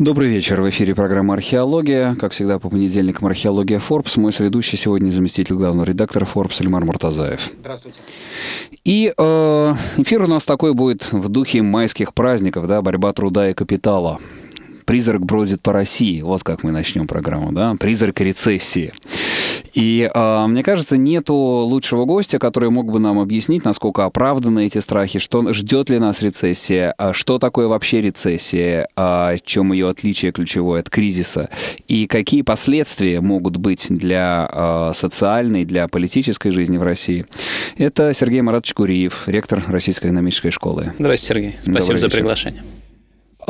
Добрый вечер. В эфире программа «Археология». Как всегда, по понедельникам «Археология Forbes. Мой соведущий сегодня заместитель главного редактора Forbes Эльмар Муртазаев. Здравствуйте. И э, эфир у нас такой будет в духе майских праздников, да, борьба труда и капитала. «Призрак бродит по России». Вот как мы начнем программу, да? «Призрак рецессии». И э, мне кажется, нету лучшего гостя, который мог бы нам объяснить, насколько оправданы эти страхи, что ждет ли нас рецессия, а что такое вообще рецессия, э, в чем ее отличие ключевое от кризиса, и какие последствия могут быть для э, социальной, для политической жизни в России. Это Сергей Маратович Куриев, ректор Российской экономической школы. Здравствуйте, Сергей. Спасибо Добрый за вечер. приглашение.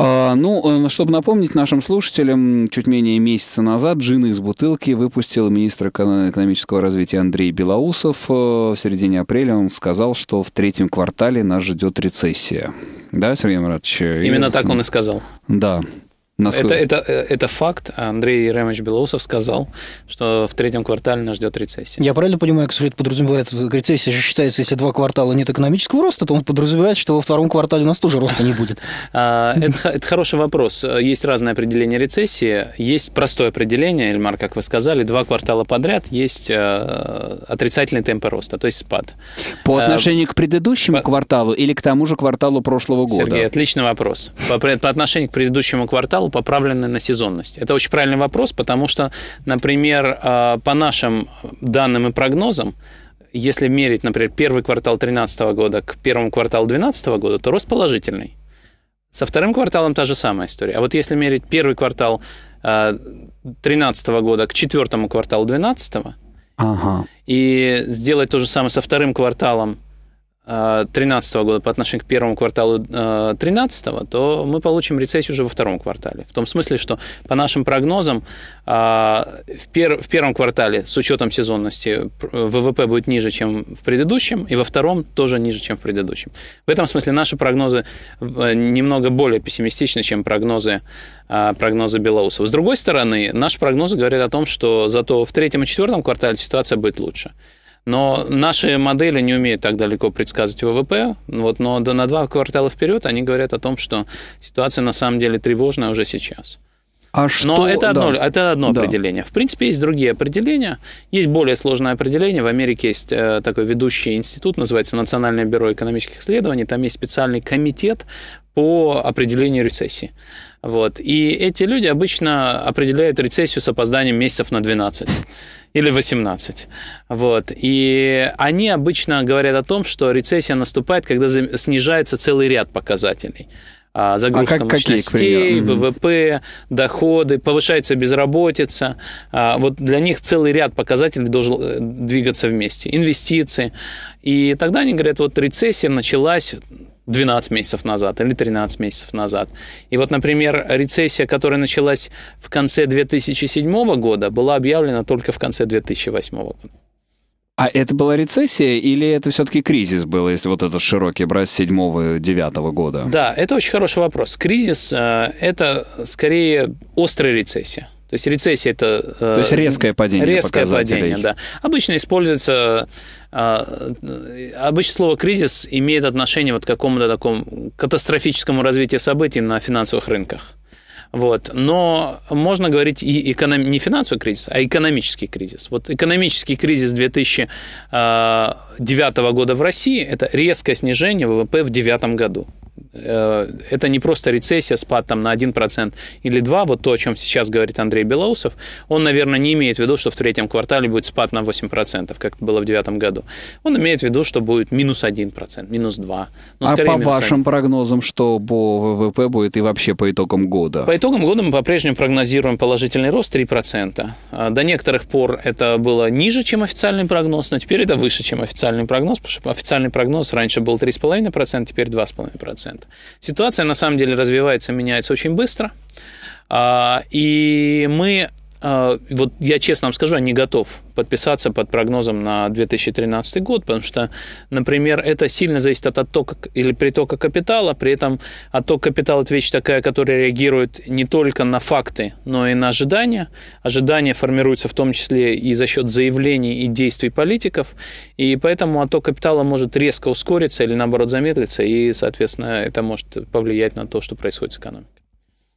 А, ну, э, чтобы напомнить нашим слушателям, чуть менее месяца назад джин из бутылки выпустил министр экономического развития Андрей Белоусов. Э, в середине апреля он сказал, что в третьем квартале нас ждет рецессия. Да, Сергей Маратович? Именно и... так он и сказал. Да. Насколько? Это, это, э, это факт. Андрей Ремович Белоусов сказал, что в третьем квартале нас ждет рецессия. Я правильно понимаю, что это подразумевает, рецессия же считается, если два квартала нет экономического роста, то он подразумевает, что во втором квартале у нас тоже роста не будет. А, это хороший вопрос. Есть разное определение рецессии. Есть простое определение, Эльмар, как вы сказали, два квартала подряд есть э, отрицательный темп роста, то есть спад. По а, отношению к предыдущему кварталу или к тому же кварталу прошлого года? Сергей, отличный вопрос. По отношению к предыдущему кварталу был поправлены на сезонность? Это очень правильный вопрос, потому что, например, а, по нашим данным и прогнозам, если мерить, например, первый квартал 2013 года к первому кварталу 2012 года, то рост положительный. Со вторым кварталом та же самая история. А вот если мерить первый квартал 2013 а, года к четвертому кварталу 2012, ага. и сделать то же самое со вторым кварталом 2013 года по отношению к первому кварталу 2013, э, то мы получим рецессию уже во втором квартале. В том смысле, что по нашим прогнозам а, в, первом квартале с учетом сезонности ВВП будет ниже, чем в предыдущем, и во втором тоже ниже, чем в предыдущем. В этом смысле наши прогнозы э, немного более пессимистичны, чем прогнозы, а, прогнозы белорусов. С другой стороны, наши прогнозы говорят о том, что зато в третьем и четвертом квартале ситуация будет лучше. Но наши модели не умеют так далеко предсказывать ВВП, вот, но до на два квартала вперед они говорят о том, что ситуация на самом деле тревожная уже сейчас. А что... Но это одно, да. это одно да. определение. В принципе, есть другие определения. Есть более сложное определение. В Америке есть э, такой ведущий институт, называется Национальное бюро экономических исследований. Там есть специальный комитет по определению рецессии. Вот. И эти люди обычно определяют рецессию с опозданием месяцев на 12 или 18. Вот. И они обычно говорят о том, что рецессия наступает, когда снижается целый ряд показателей загрузка а как, мощностей, какие, ВВП, доходы, повышается безработица. А, вот для них целый ряд показателей должен э, двигаться вместе. Инвестиции. И тогда они говорят, вот рецессия началась 12 месяцев назад или 13 месяцев назад. И вот, например, рецессия, которая началась в конце 2007 года, была объявлена только в конце 2008 года. А это была рецессия или это все-таки кризис был, если вот этот широкий брать с 7-9 года? Да, это очень хороший вопрос. Кризис э, это скорее острая рецессия. То есть рецессия это... Э, То есть резкое падение Резкое падение, да. Обычно используется... Э, э, обычно слово «кризис» имеет отношение вот к какому-то такому катастрофическому развитию событий на финансовых рынках. Вот. Но можно говорить и эконом... не финансовый кризис, а экономический кризис. Вот экономический кризис 2009 года в России – это резкое снижение ВВП в 2009 году. Э, это не просто рецессия, спад там на 1% или 2%, вот то, о чем сейчас говорит Андрей Белоусов, он, наверное, не имеет в виду, что в третьем квартале будет спад на 8%, как это было в девятом году. Он имеет в виду, что будет минус 1%, минус 2%. Но а по вашим 1. прогнозам, что по ВВП будет и вообще по итогам года? По итогам года мы по-прежнему прогнозируем положительный рост 3%. А, до некоторых пор это было ниже, чем официальный прогноз, но теперь это выше, чем официальный прогноз, потому что официальный прогноз раньше был 3,5%, теперь 2,5%. 1%. Ситуация на самом деле развивается, меняется очень быстро. А, и мы а, вот я честно вам скажу, я не готов подписаться под прогнозом на 2013 год, потому что, например, это сильно зависит от оттока или притока капитала, при этом отток капитала – это вещь такая, которая реагирует не только на факты, но и на ожидания. Ожидания формируются в том числе и за счет заявлений и действий политиков, и поэтому отток капитала может резко ускориться или, наоборот, замедлиться, и, соответственно, это может повлиять на то, что происходит с экономикой.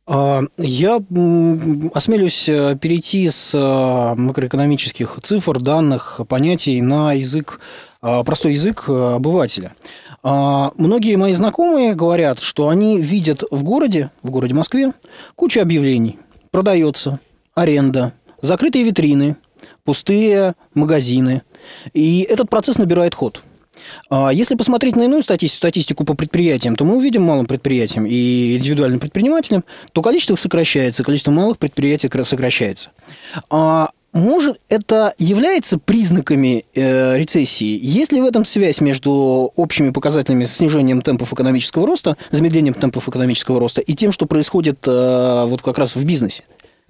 А, я осмелюсь э, перейти с э, макроэкономических цифр, данных, понятий на язык, а, простой язык э, обывателя. А, многие мои знакомые говорят, что они видят в городе, в городе Москве, кучу объявлений. Продается, аренда, закрытые витрины, пустые магазины. И этот процесс набирает ход – а если посмотреть на иную статистику, статистику по предприятиям, то мы увидим малым предприятиям и индивидуальным предпринимателям, то количество их сокращается, количество малых предприятий сокращается. А может, это является признаками э, рецессии? Есть ли в этом связь между общими показателями снижением темпов экономического роста, замедлением темпов экономического роста и тем, что происходит э, вот как раз в бизнесе?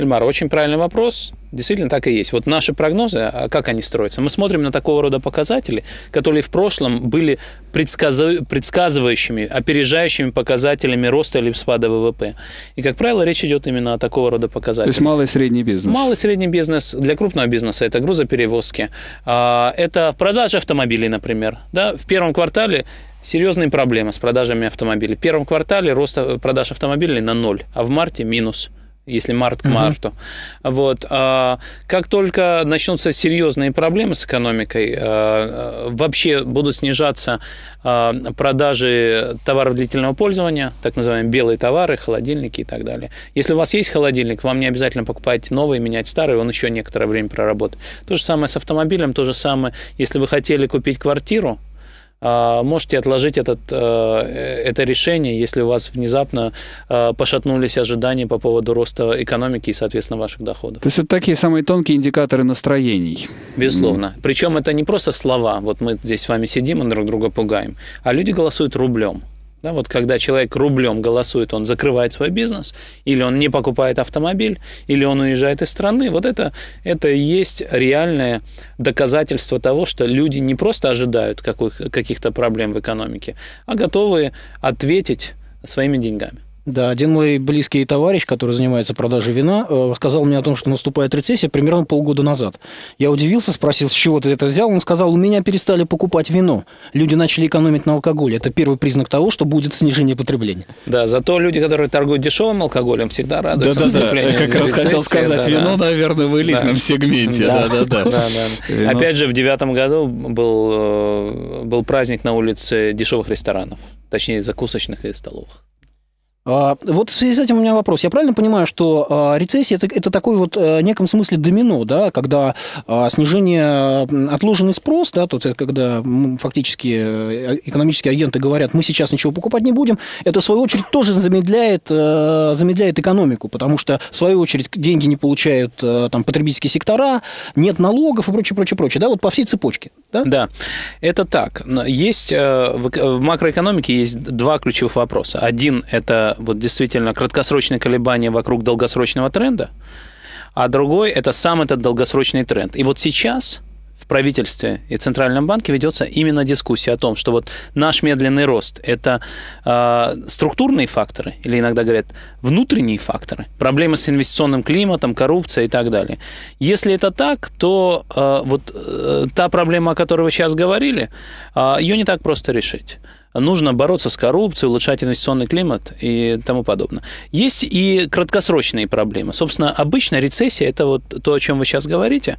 Эльмар, очень правильный вопрос. Действительно, так и есть. Вот наши прогнозы, а как они строятся? Мы смотрим на такого рода показатели, которые в прошлом были предсказывающими, опережающими показателями роста или спада ВВП. И, как правило, речь идет именно о такого рода показателях. То есть малый и средний бизнес. Малый и средний бизнес. Для крупного бизнеса это грузоперевозки, а, это продажа автомобилей, например. Да? В первом квартале серьезные проблемы с продажами автомобилей. В первом квартале рост э, продаж автомобилей на ноль, а в марте минус – если март к угу. марту. Вот. А, как только начнутся серьезные проблемы с экономикой, а, а, вообще будут снижаться продажи товаров длительного пользования, так называемые белые товары, холодильники и так далее. Если у вас есть холодильник, вам не обязательно покупать новый, менять старый, он еще некоторое время проработает. То же самое с автомобилем, то же самое, если вы хотели купить квартиру, а, можете отложить этот, э, это решение, если у вас внезапно э, пошатнулись ожидания по поводу роста экономики и, соответственно, ваших доходов. То есть это такие самые тонкие индикаторы настроений. Безусловно. Mm. Причем это не просто слова. Вот мы здесь с вами сидим и друг друга пугаем. А люди голосуют рублем. Да, вот когда человек рублем голосует, он закрывает свой бизнес, или он не покупает автомобиль, или он уезжает из страны. Вот это, это есть реальное доказательство того, что люди не просто ожидают каких-то проблем в экономике, а готовы ответить своими деньгами. Да, один мой близкий товарищ, который занимается продажей вина, э, сказал мне о том, что наступает рецессия примерно полгода назад. Я удивился, спросил, с чего ты это взял. Он сказал, у меня перестали покупать вино. Люди начали экономить на алкоголе. Это первый признак того, что будет снижение потребления. Да, зато люди, которые торгуют дешевым алкоголем, всегда радуются да, да, да. Как раз хотел сказать, да, вино, да. наверное, в элитном да. сегменте. Да, да, да. Опять же, в девятом году э, был праздник на улице дешевых ресторанов, точнее, закусочных и столовых. А, вот в связи с этим у меня вопрос. Я правильно понимаю, что а, рецессия это, это такой вот в э, неком смысле домино, да, когда а, снижение отложенный спрос, да, то есть когда фактически э, экономические агенты говорят, мы сейчас ничего покупать не будем, это в свою очередь тоже замедляет, э, замедляет экономику, потому что в свою очередь деньги не получают там потребительские сектора, нет налогов и прочее, прочее, прочее, да, вот по всей цепочке. Да, да. это так. Есть в макроэкономике есть два ключевых вопроса. Один это вот действительно краткосрочные колебания вокруг долгосрочного тренда, а другой – это сам этот долгосрочный тренд. И вот сейчас в правительстве и Центральном банке ведется именно дискуссия о том, что вот наш медленный рост – это э, структурные факторы, или иногда говорят внутренние факторы, проблемы с инвестиционным климатом, коррупция и так далее. Если это так, то э, вот э, та проблема, о которой вы сейчас говорили, э, а, ее не так просто решить нужно бороться с коррупцией, улучшать инвестиционный климат и тому подобное. Есть и краткосрочные проблемы. Собственно, обычно рецессия – это вот то, о чем вы сейчас говорите.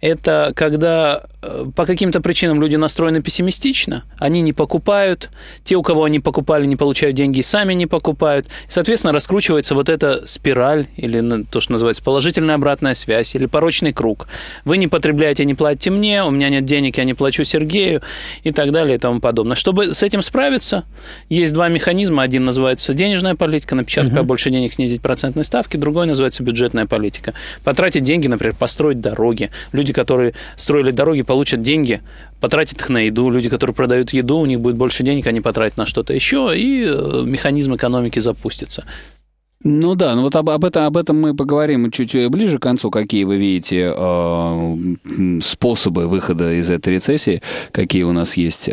Это когда э, по каким-то причинам люди настроены пессимистично, они не покупают, те, у кого они покупали, не получают деньги и сами не покупают. соответственно, раскручивается вот эта спираль или то, что называется положительная обратная связь или порочный круг. Вы не потребляете, не платите мне, у меня нет денег, я не плачу Сергею и так далее и тому подобное. Чтобы с этим справиться. Есть два механизма. Один называется денежная политика, на печатку угу. больше денег снизить процентные ставки. Другой называется бюджетная политика. Потратить деньги, например, построить дороги. Люди, которые строили дороги, получат деньги, потратят их на еду. Люди, которые продают еду, у них будет больше денег, они потратят на что-то еще, и э, механизм экономики запустится. Ну да, ну вот об, об, этом, об этом мы поговорим чуть э, ближе к концу, какие вы видите э, способы выхода из этой рецессии, какие у нас есть э,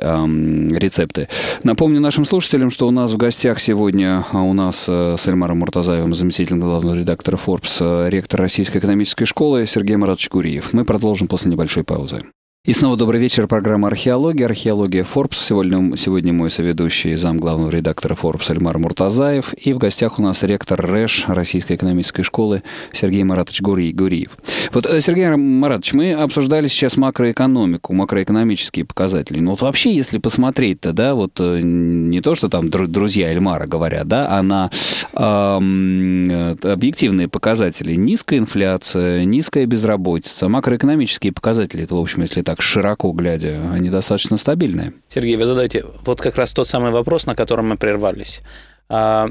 рецепты. Напомню нашим слушателям, что у нас в гостях сегодня а, у нас э, с Эльмаром Муртазаевым, заместителем главного редактора Forbes, э, ректор Российской экономической школы Сергей Маратович Куриев. Мы продолжим после небольшой паузы. И снова добрый вечер. Программа «Археология». Археология Forbes. Сегодня, сегодня мой соведущий зам главного редактора Forbes Эльмар Муртазаев. И в гостях у нас ректор РЭШ Российской экономической школы Сергей Маратович Гури, Гуриев. Вот, э, Сергей Маратович, мы обсуждали сейчас макроэкономику, макроэкономические показатели. Ну вот вообще, если посмотреть-то, да, вот э, не то, что там друзья Эльмара говорят, да, а на эм, объективные показатели. Низкая инфляция, низкая безработица, макроэкономические показатели, это, в общем, если так широко глядя, они достаточно стабильные. Сергей, вы задаете вот как раз тот самый вопрос, на котором мы прервались. А,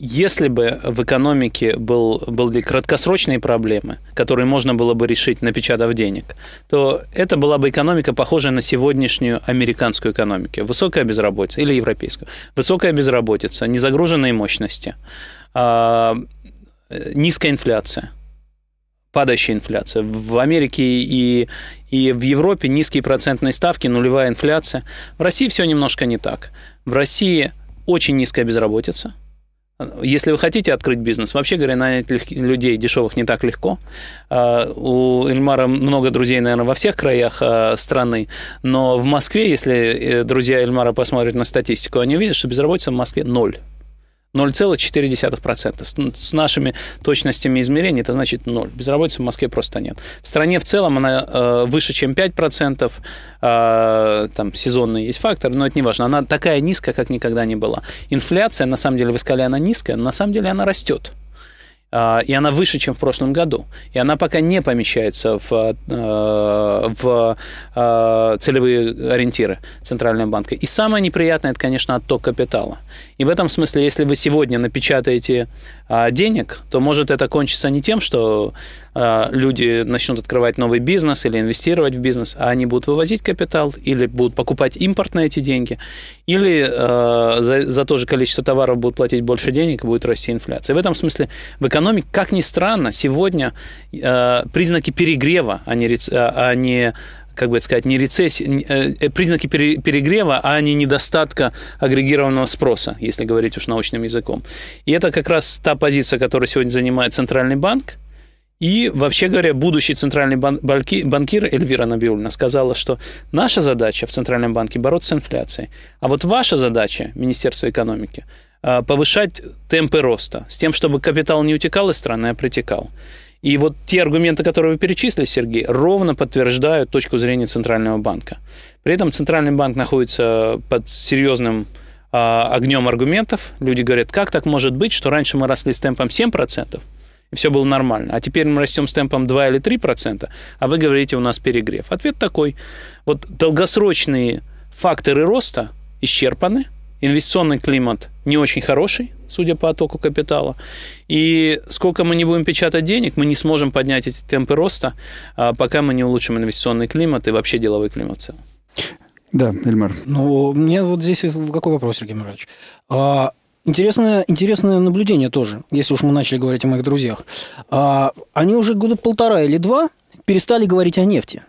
если бы в экономике был, были краткосрочные проблемы, которые можно было бы решить, напечатав денег, то это была бы экономика, похожая на сегодняшнюю американскую экономику. Высокая безработица или европейскую. Высокая безработица, незагруженные мощности, а, низкая инфляция – падающая инфляция. В Америке и, и в Европе низкие процентные ставки, нулевая инфляция. В России все немножко не так. В России очень низкая безработица. Если вы хотите открыть бизнес, вообще говоря, нанять людей дешевых не так легко. А, у Эльмара много друзей, наверное, во всех краях а, страны, но в Москве, если э, друзья Эльмара посмотрят на статистику, они увидят, что безработица в Москве ноль. 0,4%. Ну, с нашими точностями измерений это значит 0. Безработицы в Москве просто нет. В стране в целом она э, выше, чем 5%. Э, там сезонный есть фактор, но это не важно. Она такая низкая, как никогда не была. Инфляция, на самом деле, в Искале она низкая, но на самом деле она растет. А, и она выше, чем в прошлом году. И она пока не помещается в, э, в э, целевые ориентиры Центрального банка. И самое неприятное, это, конечно, отток капитала. И в этом смысле, если вы сегодня напечатаете а, денег, то может это кончится не тем, что а, люди начнут открывать новый бизнес или инвестировать в бизнес, а они будут вывозить капитал или будут покупать импорт на эти деньги, или а, за, за то же количество товаров будут платить больше денег и будет расти инфляция. В этом смысле в экономике, как ни странно, сегодня признаки перегрева, а не, а не как бы это сказать, не рецессии, э, э, признаки перегрева, а не недостатка агрегированного спроса, если говорить уж научным языком. И это как раз та позиция, которую сегодня занимает Центральный банк. И, вообще говоря, будущий центральный банкир Эльвира Набиулина сказала, что наша задача в Центральном банке бороться с инфляцией, а вот ваша задача, Министерство экономики, а, повышать темпы роста, с тем, чтобы капитал не утекал из страны, а притекал. И вот те аргументы, которые вы перечислили, Сергей, ровно подтверждают точку зрения Центрального банка. При этом Центральный банк находится под серьезным а, огнем аргументов. Люди говорят, как так может быть, что раньше мы росли с темпом 7%, и все было нормально, а теперь мы растем с темпом 2 или 3%, а вы говорите, у нас перегрев. Ответ такой. Вот долгосрочные факторы роста исчерпаны, инвестиционный климат не очень хороший, судя по оттоку капитала. И сколько мы не будем печатать денег, мы не сможем поднять эти темпы роста, а, пока мы не улучшим инвестиционный климат и вообще деловой климат в целом. Да, Эльмар. Ну, мне вот здесь какой вопрос, Сергей Мирович. А, интересное, интересное наблюдение тоже, если уж мы начали говорить о моих друзьях. А, они уже года полтора или два перестали говорить о нефти.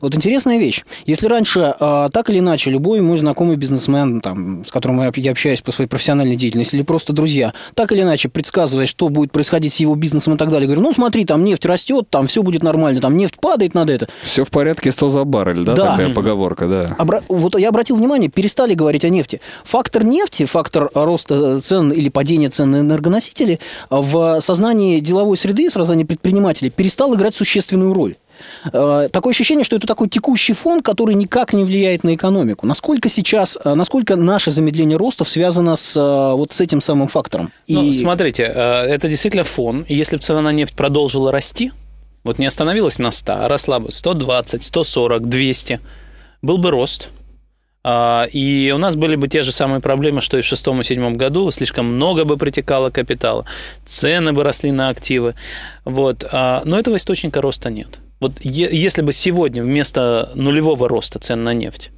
Вот интересная вещь. Если раньше а, так или иначе любой мой знакомый бизнесмен, там, с которым я общаюсь по своей профессиональной деятельности, или просто друзья, так или иначе предсказывая, что будет происходить с его бизнесом и так далее, говорю, ну смотри, там нефть растет, там все будет нормально, там нефть падает, надо это. Все в порядке, 100 за баррель, да, да. такая поговорка, да. Обра... Вот я обратил внимание, перестали говорить о нефти. Фактор нефти, фактор роста цен или падения цен на энергоносители а, в сознании деловой среды, сознании предпринимателей перестал играть существенную роль. Э, такое ощущение, что это такой текущий фон, который никак не влияет на экономику. Насколько сейчас, э, насколько наше замедление роста связано с э, вот с этим самым фактором? И... Ну, смотрите, это действительно фон. Если бы цена на нефть продолжила расти, вот не остановилась на 100, а росла бы 120, 140, 200, был бы рост. И у нас были бы те же самые проблемы, что и в шестом и седьмом году. Слишком много бы притекало капитала, цены бы росли на активы. Вот. Но этого источника роста нет вот если бы сегодня вместо нулевого роста цен на нефть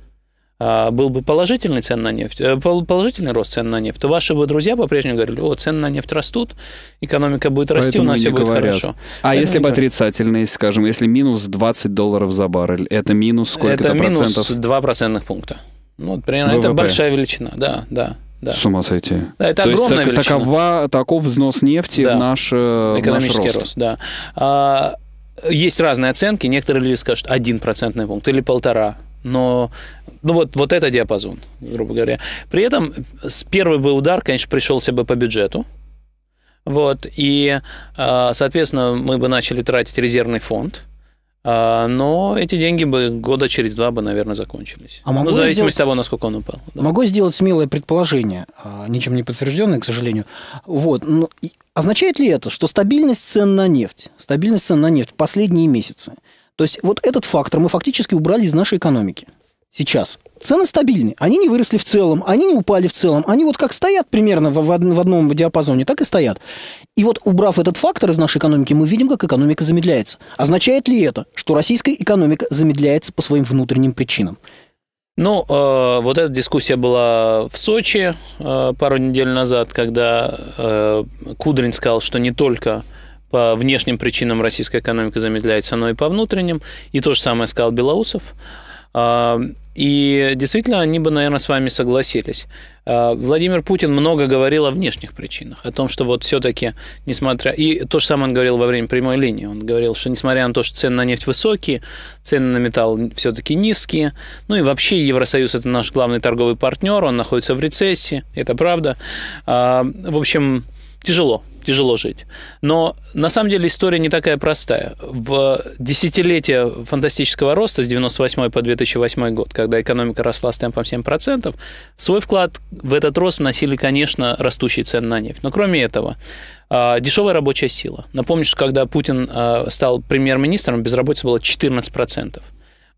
а, был бы положительный цен на нефть, э, положительный рост цен на нефть, то ваши бы друзья по-прежнему говорили, о, цены на нефть растут, экономика будет расти, Поэтому у нас все будет хорошо. А Поэтому если бы отрицательный, скажем, если минус 20 долларов за баррель, это минус сколько это процентов? Это минус 2 процентных пункта. Ну, вот примерно, ВВП. это большая величина, да, да. Да. С ума сойти. Да, это То огромная есть, величина. Такова, таков взнос нефти да. Э, в наш, Экономический наш рост. рост да. А, есть разные оценки. Некоторые люди скажут один процентный пункт или полтора. Но ну вот, вот это диапазон, грубо говоря. При этом первый бы удар, конечно, пришелся бы по бюджету. Вот, и, а, соответственно, мы бы начали тратить резервный фонд – а, но эти деньги бы года через два бы, наверное, закончились. А могу ну, в зависимости сделать... от того, насколько он упал. Да. Могу сделать смелое предположение, а, ничем не подтвержденное, к сожалению. Вот. Но ну, означает ли это, что стабильность цен на нефть, стабильность цен на нефть в последние месяцы, то есть вот этот фактор мы фактически убрали из нашей экономики – сейчас, цены стабильны. Они не выросли в целом, они не упали в целом. Они вот как стоят примерно в, в, в одном диапазоне, так и стоят. И вот убрав этот фактор из нашей экономики, мы видим, как экономика замедляется. Означает ли это, что российская экономика замедляется по своим внутренним причинам? Ну, э, вот эта дискуссия была в Сочи э, пару недель назад, когда э, Кудрин сказал, что не только по внешним причинам российская экономика замедляется, но и по внутренним. И то же самое сказал Белоусов. И действительно, они бы, наверное, с вами согласились. А, Владимир Путин много говорил о внешних причинах, о том, что вот все-таки, несмотря... И то же самое он говорил во время прямой линии. Он говорил, что несмотря на то, что цены на нефть высокие, цены на металл все-таки низкие, ну и вообще Евросоюз – это наш главный торговый партнер, он находится в рецессии, это правда. А, в общем, тяжело, тяжело жить. Но на самом деле история не такая простая. В десятилетие фантастического роста с 98 по 2008 год, когда экономика росла с темпом 7%, свой вклад в этот рост вносили, конечно, растущие цены на нефть. Но кроме этого, а, дешевая рабочая сила. Напомню, что когда Путин а, стал премьер-министром, безработица была 14%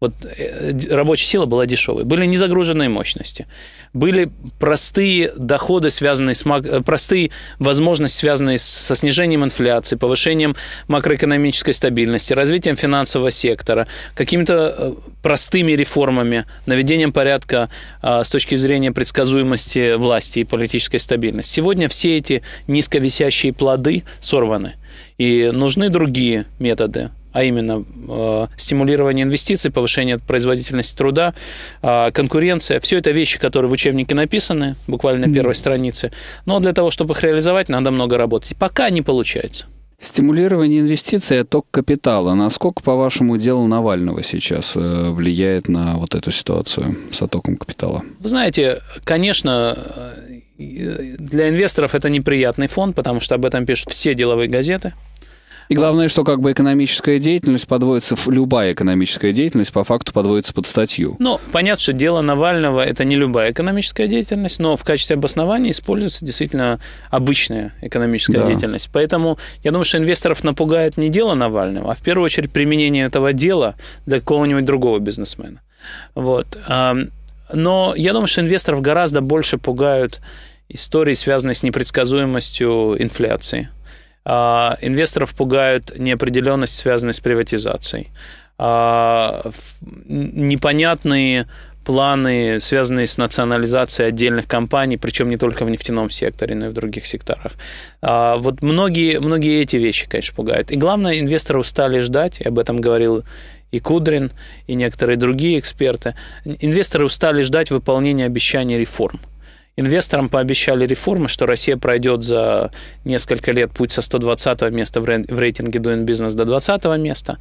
вот э, рабочая сила была дешевой, были незагруженные мощности, были простые доходы, связанные с э, простые возможности, связанные со снижением инфляции, повышением макроэкономической стабильности, развитием финансового сектора, какими-то э, простыми реформами, наведением порядка а, с точки зрения предсказуемости власти и политической стабильности. Сегодня все эти низковисящие плоды сорваны, и нужны другие методы а именно э, стимулирование инвестиций, повышение производительности труда, э, конкуренция. Все это вещи, которые в учебнике написаны, буквально на первой mm странице. Но для того, чтобы их реализовать, надо много работать. Пока не получается. Стимулирование инвестиций отток капитала. Насколько, по-вашему, делу Навального сейчас э, влияет на вот эту ситуацию с оттоком капитала? Вы знаете, конечно, э, э, для инвесторов это неприятный фон, потому что об этом пишут все деловые газеты – и главное, что как бы экономическая деятельность подводится, любая экономическая деятельность по факту подводится под статью. Ну, понятно, что дело Навального – это не любая экономическая деятельность, но в качестве обоснования используется действительно обычная экономическая да. деятельность. Поэтому я думаю, что инвесторов напугает не дело Навального, а в первую очередь применение этого дела для какого-нибудь другого бизнесмена. Вот. Но я думаю, что инвесторов гораздо больше пугают истории, связанные с непредсказуемостью инфляции. А, инвесторов пугают неопределенность, связанная с приватизацией. А, непонятные планы, связанные с национализацией отдельных компаний, причем не только в нефтяном секторе, но и в других секторах. А, вот многие, многие эти вещи, конечно, пугают. И главное, инвесторы устали ждать, об этом говорил и Кудрин, и некоторые другие эксперты. Инвесторы устали ждать выполнения обещаний реформ. Инвесторам пообещали реформы, что Россия пройдет за несколько лет путь со 120 места в рейтинге Doing Business до 20 места.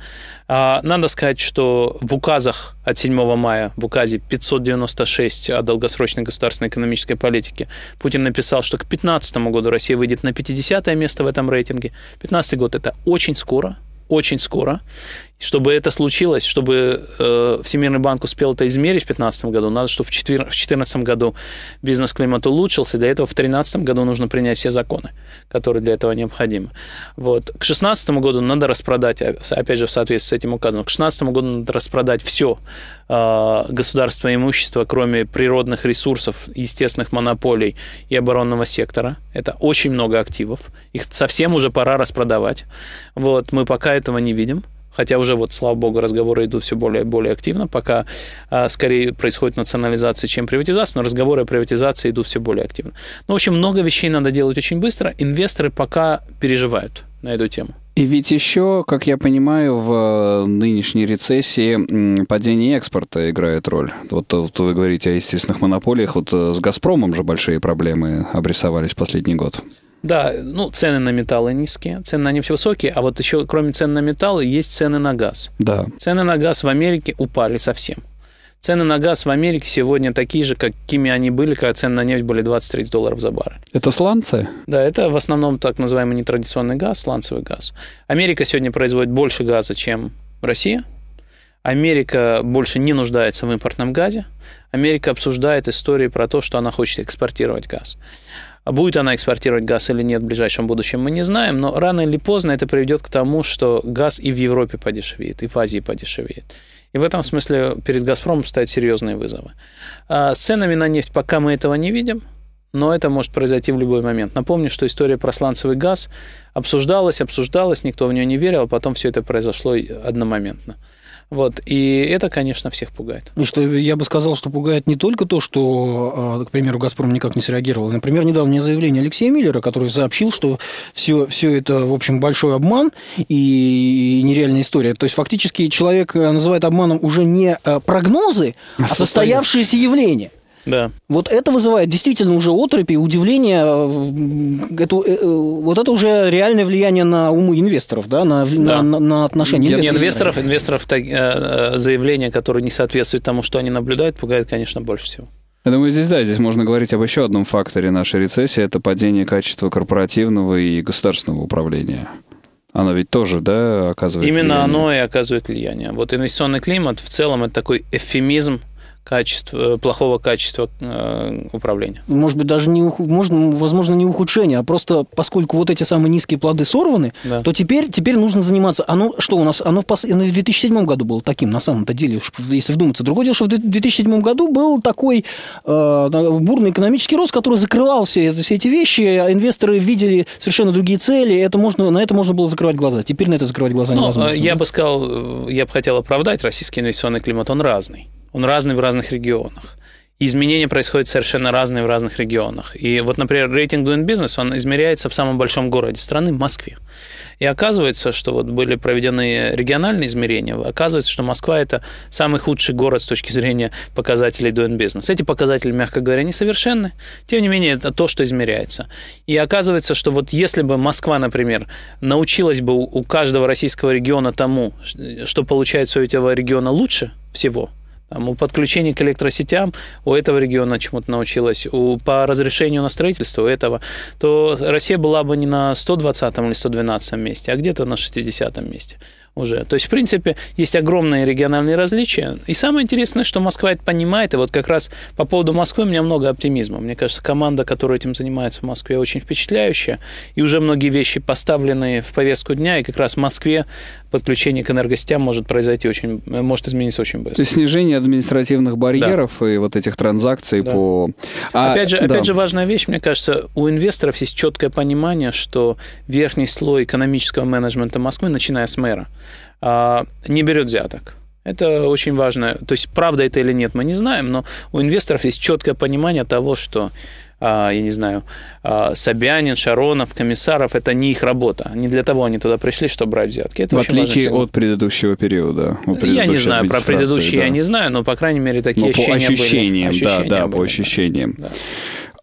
А, надо сказать, что в указах от 7 мая, в указе 596 о долгосрочной государственной экономической политике, Путин написал, что к 2015 году Россия выйдет на 50 место в этом рейтинге. 2015 год – это очень скоро, очень скоро. Чтобы это случилось, чтобы э, Всемирный банк успел это измерить в 2015 году, надо, чтобы в 2014 году бизнес-климат улучшился. Для этого в 2013 году нужно принять все законы, которые для этого необходимы. Вот. К 2016 году надо распродать, а, опять же, в соответствии с этим указом, к 2016 году надо распродать все э, государственное имущество, кроме природных ресурсов, естественных монополий и оборонного сектора. Это очень много активов. Их совсем уже пора распродавать. Вот. Мы пока этого не видим хотя уже вот, слава богу, разговоры идут все более и более активно, пока а, скорее происходит национализация, чем приватизация, но разговоры о приватизации идут все более активно. Ну, в общем, много вещей надо делать очень быстро, инвесторы пока переживают на эту тему. И ведь еще, как я понимаю, в э, нынешней рецессии падение экспорта играет роль. Вот, э, вот вы говорите о естественных монополиях. Вот э, с «Газпромом» же большие проблемы обрисовались последний год. Да, ну, цены на металлы низкие, цены на нефть высокие, а вот еще, кроме цен на металлы, есть цены на газ. Да. Цены на газ в Америке упали совсем. Цены на газ в Америке сегодня такие же, какими они были, когда цены на нефть были 20-30 долларов за баррель. Это сланцы? Да, это в основном так называемый нетрадиционный газ, сланцевый газ. Америка сегодня производит больше газа, чем Россия. Америка больше не нуждается в импортном газе. Америка обсуждает истории про то, что она хочет экспортировать газ. А будет она экспортировать газ или нет в ближайшем будущем, мы не знаем, но рано или поздно это приведет к тому, что газ и в Европе подешевеет, и в Азии подешевеет. И в этом смысле перед «Газпромом» стоят серьезные вызовы. А с ценами на нефть пока мы этого не видим, но это может произойти в любой момент. Напомню, что история про сланцевый газ обсуждалась, обсуждалась, никто в нее не верил, а потом все это произошло одномоментно. Вот. И это, конечно, всех пугает. Потому ну, что я бы сказал, что пугает не только то, что, а, к примеру, «Газпром» никак не среагировал. Например, недавнее заявление Алексея Миллера, который сообщил, что все, все это, в общем, большой обман и нереальная история. То есть, фактически, человек э, называет обманом уже не э, прогнозы, а, а состоявшиеся явления. Да. Вот это вызывает действительно уже отрепь и удивление. Э, это, э, э, вот это уже реальное влияние на умы инвесторов, да, на, да. на, на, на отношения инвесторов. Не инвесторов, инвесторов так, заявления, которые не соответствуют тому, что они наблюдают, пугает, конечно, больше всего. Я думаю, здесь, да, здесь можно говорить об еще одном факторе нашей рецессии. Это падение качества корпоративного и государственного управления. Оно ведь тоже, да, оказывает Именно влияние. оно и оказывает влияние. Вот инвестиционный климат в целом это такой эфемизм качества, э, плохого качества э, управления. Может быть, даже не, уху... можно, возможно, не ухудшение, а просто поскольку вот эти самые низкие плоды сорваны, да. то теперь, теперь нужно заниматься. Оно что у нас? Оно в, пос... оно в 2007 году было таким, на самом-то деле, если вдуматься. Другое дело, что в 2007 году был такой э, бурный экономический рост, который закрывал все, все эти вещи, инвесторы видели совершенно другие цели, это можно, на это можно было закрывать глаза. Теперь на это закрывать глаза Но, ну, невозможно. Э, я да? бы сказал, я бы хотел оправдать, российский инвестиционный климат, он разный он разный в разных регионах. И изменения происходят совершенно разные в разных регионах. И вот, например, рейтинг Doing Business, он измеряется в самом большом городе страны, Москве. И оказывается, что вот были проведены региональные измерения, оказывается, что Москва – это самый худший город с точки зрения показателей Doing Business. Эти показатели, мягко говоря, несовершенны, тем не менее, это то, что измеряется. И оказывается, что вот если бы Москва, например, научилась бы у каждого российского региона тому, что получается у этого региона лучше всего – там, у подключения к электросетям у этого региона чему-то научилась, у, по разрешению на строительство у этого, то Россия была бы не на 120 или 112 месте, а где-то на 60 месте уже. То есть, в принципе, есть огромные региональные различия. И самое интересное, что Москва это понимает, и вот как раз по поводу Москвы у меня много оптимизма. Мне кажется, команда, которая этим занимается в Москве, очень впечатляющая, и уже многие вещи поставлены в повестку дня, и как раз в Москве подключение к энергосетям может произойти очень, может измениться очень быстро. снижение административных барьеров да. и вот этих транзакций да. по... А, опять же, да. опять же, важная вещь, мне кажется, у инвесторов есть четкое понимание, что верхний слой экономического менеджмента Москвы, начиная с мэра, а, не берет взяток. Это очень важно. То есть, правда это или нет, мы не знаем, но у инвесторов есть четкое понимание того, что а, я не знаю, а, Собянин, Шаронов, Комиссаров, это не их работа. Не для того они туда пришли, чтобы брать взятки. Это в отличие от предыдущего периода. я не знаю, про предыдущий да. я не знаю, но, по крайней мере, такие но ощущения по ощущениям, были. Ощущения да, да, были, по ощущениям. Да.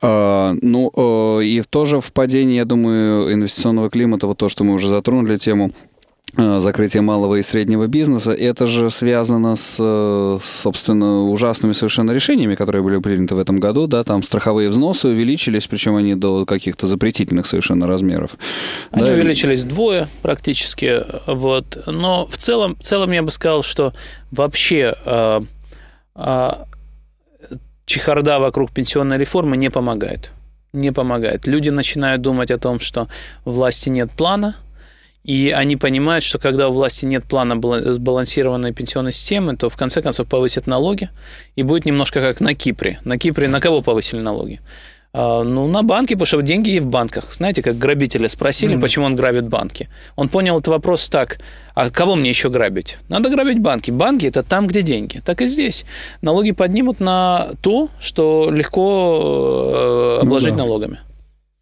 А, ну, э, и тоже в падении, я думаю, инвестиционного климата, вот то, что мы уже затронули тему, Э, закрытие малого и среднего бизнеса, это же связано с, э, собственно, ужасными совершенно решениями, которые были приняты в этом году, да, там страховые взносы увеличились, причем они до каких-то запретительных совершенно размеров. Они да, увеличились и... вдвое практически, вот, но в целом, в целом я бы сказал, что вообще э, э, чехарда вокруг пенсионной реформы не помогает, не помогает. Люди начинают думать о том, что власти нет плана – и они понимают, что когда у власти нет плана сбалансированной пенсионной системы, то в конце концов повысят налоги, и будет немножко как на Кипре. На Кипре на кого повысили налоги? А, ну, на банки, потому что деньги и в банках. Знаете, как грабители спросили, mm-hmm. почему он грабит банки. Он понял этот вопрос так, а кого мне еще грабить? Надо грабить банки. Банки – это там, где деньги. Так и здесь. Налоги поднимут на то, что легко э, ну обложить ну, да. налогами.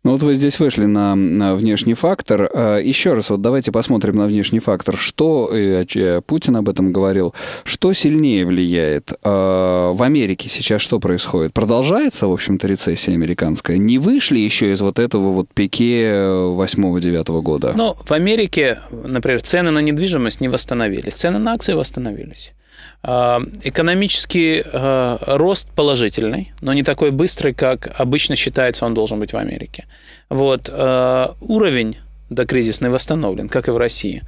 Ну вот вы здесь вышли на, на внешний фактор. А, еще раз, вот давайте посмотрим на внешний фактор. Что, э, э, Путин об этом говорил, что сильнее влияет? А, в Америке сейчас что происходит? Продолжается, в общем-то, рецессия американская? Не вышли еще из вот этого вот пике 8-9 э, года? Ну, в Америке, например, цены на недвижимость не восстановились, цены на акции восстановились. Э, экономический э, рост положительный, но не такой быстрый, как обычно считается он должен быть в Америке. Вот. Э, уровень докризисный восстановлен, как и в России.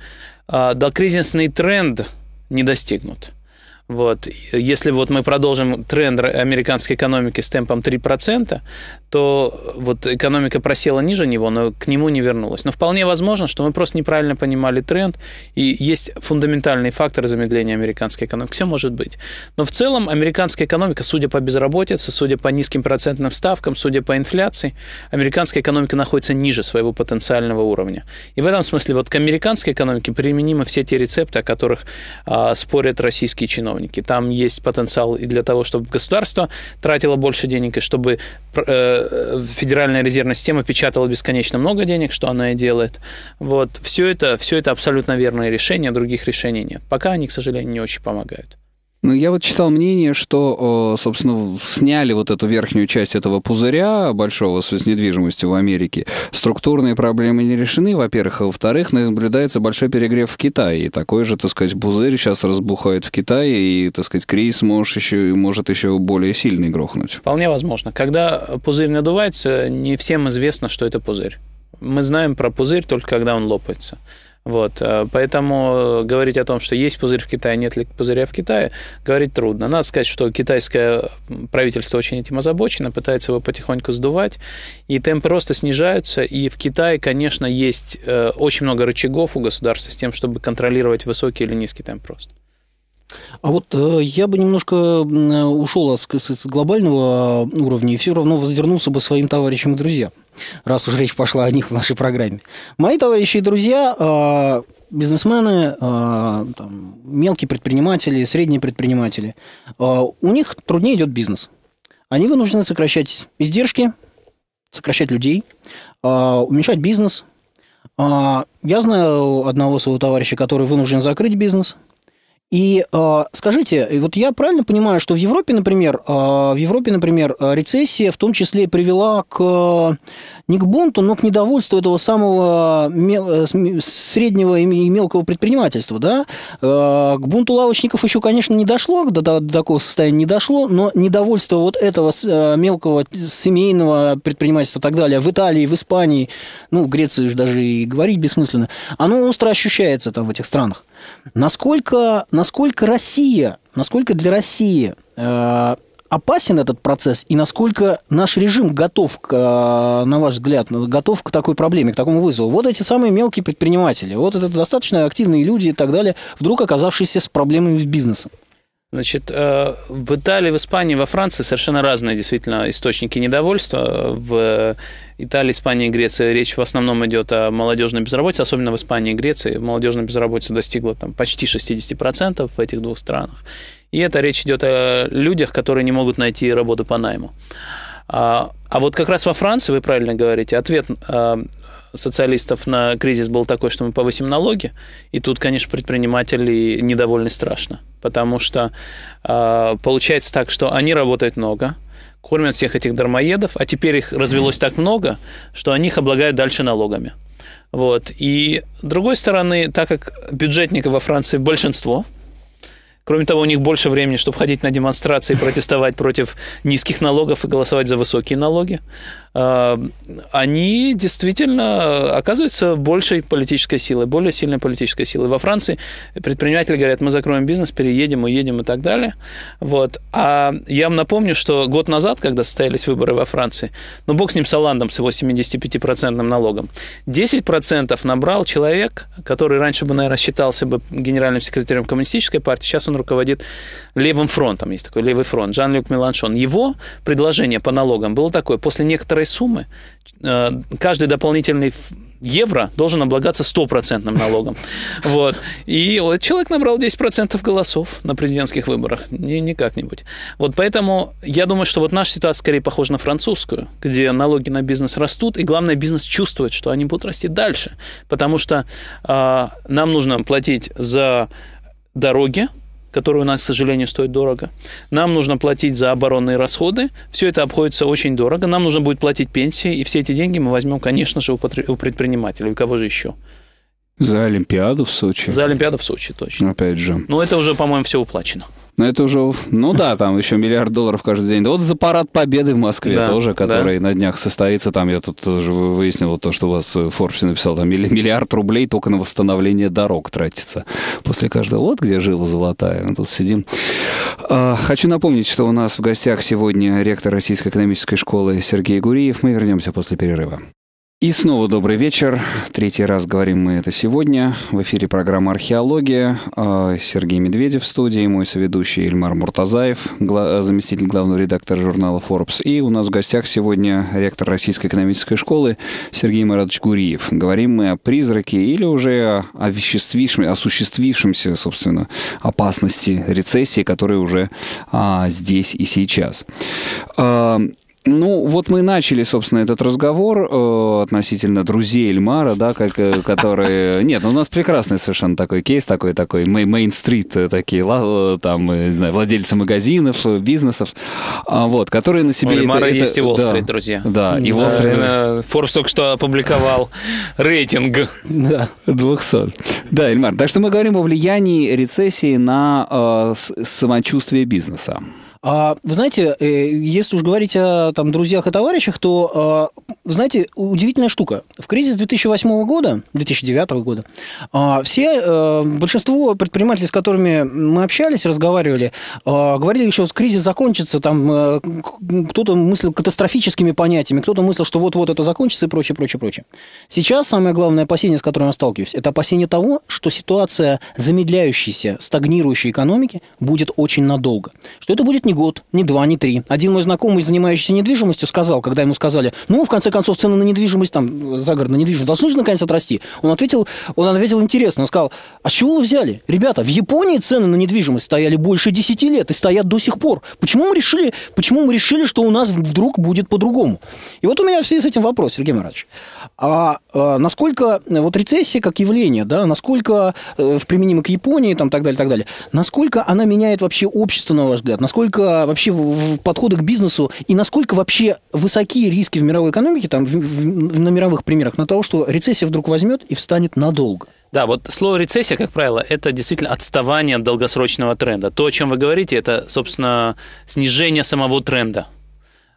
Докризисный тренд не достигнут. Вот. Если вот мы продолжим тренд американской экономики с темпом 3%, что вот экономика просела ниже него, но к нему не вернулась. Но вполне возможно, что мы просто неправильно понимали тренд, и есть фундаментальный фактор замедления американской экономики. Все может быть. Но в целом американская экономика, судя по безработице, судя по низким процентным ставкам, судя по инфляции, американская экономика находится ниже своего потенциального уровня. И в этом смысле вот к американской экономике применимы все те рецепты, о которых а, спорят российские чиновники. Там есть потенциал и для того, чтобы государство тратило больше денег, и чтобы э, Федеральная резервная система печатала бесконечно много денег, что она и делает. Вот все это, все это абсолютно верное решение, других решений нет. Пока они, к сожалению, не очень помогают. Ну, я вот читал мнение, что, собственно, сняли вот эту верхнюю часть этого пузыря большого с недвижимостью в Америке. Структурные проблемы не решены, во-первых. А во-вторых, наблюдается большой перегрев в Китае. И такой же, так сказать, пузырь сейчас разбухает в Китае, и, так сказать, кризис может еще, может еще более сильный грохнуть. Вполне возможно. Когда пузырь надувается, не всем известно, что это пузырь. Мы знаем про пузырь только когда он лопается. Вот, э, поэтому говорить о том, что есть пузырь в Китае, нет ли пузыря в Китае, говорить трудно. Надо сказать, что китайское правительство очень этим озабочено, пытается его потихоньку сдувать, и темпы роста снижаются, и в Китае, конечно, есть э, очень много рычагов у государства с тем, чтобы контролировать высокий или низкий темп роста. А вот э, я бы немножко ушел с глобального а, уровня и все равно возвернулся бы своим товарищам и друзьям раз уж речь пошла о них в нашей программе. Мои товарищи и друзья, а, бизнесмены, а, там, мелкие предприниматели, средние предприниматели, а, у них труднее идет бизнес. Они вынуждены сокращать издержки, сокращать людей, уменьшать бизнес. Я знаю одного своего товарища, который вынужден закрыть бизнес – и а, скажите, вот я правильно понимаю, что в Европе, например, а, в Европе, например, рецессия в том числе привела к а, не к бунту, но к недовольству этого самого мел, э, среднего и мелкого предпринимательства, да? к бунту лавочников еще, конечно, не дошло, до, до, до такого состояния не дошло, но недовольство вот этого мелкого семейного предпринимательства и так далее в Италии, в Испании, ну, в Греции же даже и говорить бессмысленно, оно остро ощущается там в этих странах. Насколько, насколько Россия, насколько для России э, опасен этот процесс и насколько наш режим готов, к, э, на ваш взгляд, готов к такой проблеме, к такому вызову? Вот эти самые мелкие предприниматели, вот это достаточно активные люди и так далее, вдруг оказавшиеся с проблемами с бизнесом. Значит, э, в Италии, в Испании, во Франции совершенно разные действительно источники недовольства. В Италии, Испании Греции речь в основном идет о молодежной безработице, особенно в Испании и Греции. Молодежная безработица достигла там, почти 60% в этих двух странах. И это речь идет о людях, которые не могут найти работу по найму. а, а вот как раз во Франции, вы правильно говорите, ответ э, социалистов на кризис был такой, что мы повысим налоги, и тут, конечно, предприниматели недовольны страшно, потому что э, получается так, что они работают много, кормят всех этих дармоедов, а теперь их развелось так много, что они их облагают дальше налогами. Вот. И с другой стороны, так как бюджетников во Франции большинство, Кроме того, у них больше времени, чтобы ходить на демонстрации, протестовать против низких налогов и голосовать за высокие налоги. Эм, они действительно э, оказываются большей политической силой, более сильной политической силой. Во Франции предприниматели говорят, мы закроем бизнес, переедем, уедем и так далее. Вот. А я вам напомню, что год назад, когда состоялись выборы во Франции, ну, бог с ним, с Оландом, с его 75% процентным налогом, 10% набрал человек, который раньше бы, наверное, считался бы генеральным секретарем коммунистической партии, сейчас он руководит левым фронтом, есть такой левый фронт, Жан-Люк Меланшон. Его предложение по налогам было такое, после некоторой этой суммы э, каждый дополнительный евро должен облагаться стопроцентным налогом. Вот. И вот человек набрал 10% голосов на президентских выборах. Не, не как-нибудь. Вот поэтому я думаю, что вот наша ситуация скорее похожа на французскую, где налоги на бизнес растут, и главное, бизнес чувствует, что они будут расти дальше. Потому что э, нам нужно платить за дороги, который у нас, к сожалению, стоит дорого. Нам нужно платить за оборонные расходы. Все это обходится очень дорого. Нам нужно будет платить пенсии. И все эти деньги мы возьмем, конечно же, у предпринимателей. У кого же еще? За Олимпиаду в Сочи. За Олимпиаду в Сочи, точно. Опять же. Но это уже, по-моему, все уплачено. Но это уже, ну да, там еще миллиард долларов каждый день. вот за парад Победы в Москве да, тоже, который да. на днях состоится. Там я тут уже выяснил то, что у вас в э, Форбсе написал, там миллиард рублей только на восстановление дорог тратится. После каждого, вот где жила золотая, мы тут сидим. А, хочу напомнить, что у нас в гостях сегодня ректор Российской экономической школы Сергей Гуриев. Мы вернемся после перерыва. И снова добрый вечер. Третий раз говорим мы это сегодня. В эфире программа «Археология». А, Сергей Медведев в студии, мой соведущий Эльмар Муртазаев, а, заместитель главного редактора журнала Forbes. И у нас в гостях сегодня ректор Российской экономической школы Сергей Маратович Гуриев. Говорим мы о призраке или уже о осуществившемся, собственно, опасности рецессии, которая уже а, здесь и сейчас. Ну, вот мы и начали, собственно, этот разговор э, относительно друзей Эльмара, да, как, э, которые... Нет, ну, у нас прекрасный совершенно такой кейс, такой такой мейн-стрит, э, такие, э, там, не знаю, владельцы магазинов, бизнесов, а, вот, которые на себе... У Эльмара это, есть это, и Уолл-стрит, да, друзья. Да, и Уолл-стрит. Форбс только что опубликовал рейтинг. Да, 200. Да, Эльмар, так что мы говорим о влиянии рецессии на э, самочувствие бизнеса. А, вы знаете, э, если уж говорить о там, друзьях и товарищах, то, а, знаете, удивительная штука. В кризис 2008 года, 2009 года, а, все, э, большинство предпринимателей, с которыми мы общались, разговаривали, говорили, что кризис закончится, там э, кто-то мыслил катастрофическими понятиями, кто-то мыслил, что вот-вот это закончится и прочее, прочее, прочее. Сейчас самое главное опасение, с которым я сталкиваюсь, это опасение того, что ситуация замедляющейся, стагнирующей экономики будет очень надолго. Что это будет не год, не два, не три. Один мой знакомый, занимающийся недвижимостью, сказал, когда ему сказали, ну, в конце концов, цены на недвижимость, там, загородная недвижимость, должны же наконец отрасти. Он ответил, он ответил интересно, он сказал, а с чего вы взяли? Ребята, в Японии цены на недвижимость стояли больше 10 лет и стоят до сих пор. Почему мы решили, почему мы решили что у нас вдруг будет по-другому? И вот у меня в связи с этим вопрос, Сергей Маратович. А, а насколько э, вот рецессия как явление, да, насколько э, применимо к Японии, там, так далее, так далее, насколько она меняет вообще общество, на ваш взгляд? Насколько насколько вообще подходы к бизнесу и насколько вообще высокие риски в мировой экономике, там, в, в, на мировых примерах, на того, что рецессия вдруг возьмет и встанет надолго? Да, вот слово рецессия, как правило, это действительно отставание от долгосрочного тренда. То, о чем вы говорите, это, собственно, снижение самого тренда.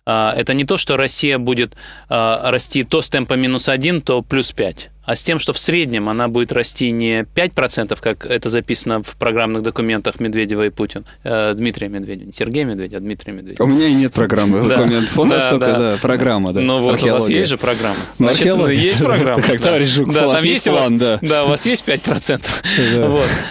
А, это не то, что Россия будет а, расти то с темпом минус 1, то плюс 5 а с тем, что в среднем она будет расти не 5%, как это записано в программных документах Медведева и Путин, э, Дмитрия Медведева, не Сергея Медведева, а Дмитрия Медведева. У меня и нет программы документов, у нас только, программа, да. Ну вот, у вас есть же программа. Ну, Значит, ну, есть программа. Как товарищ Жуков, у вас есть план, да. Да, у вас есть 5%.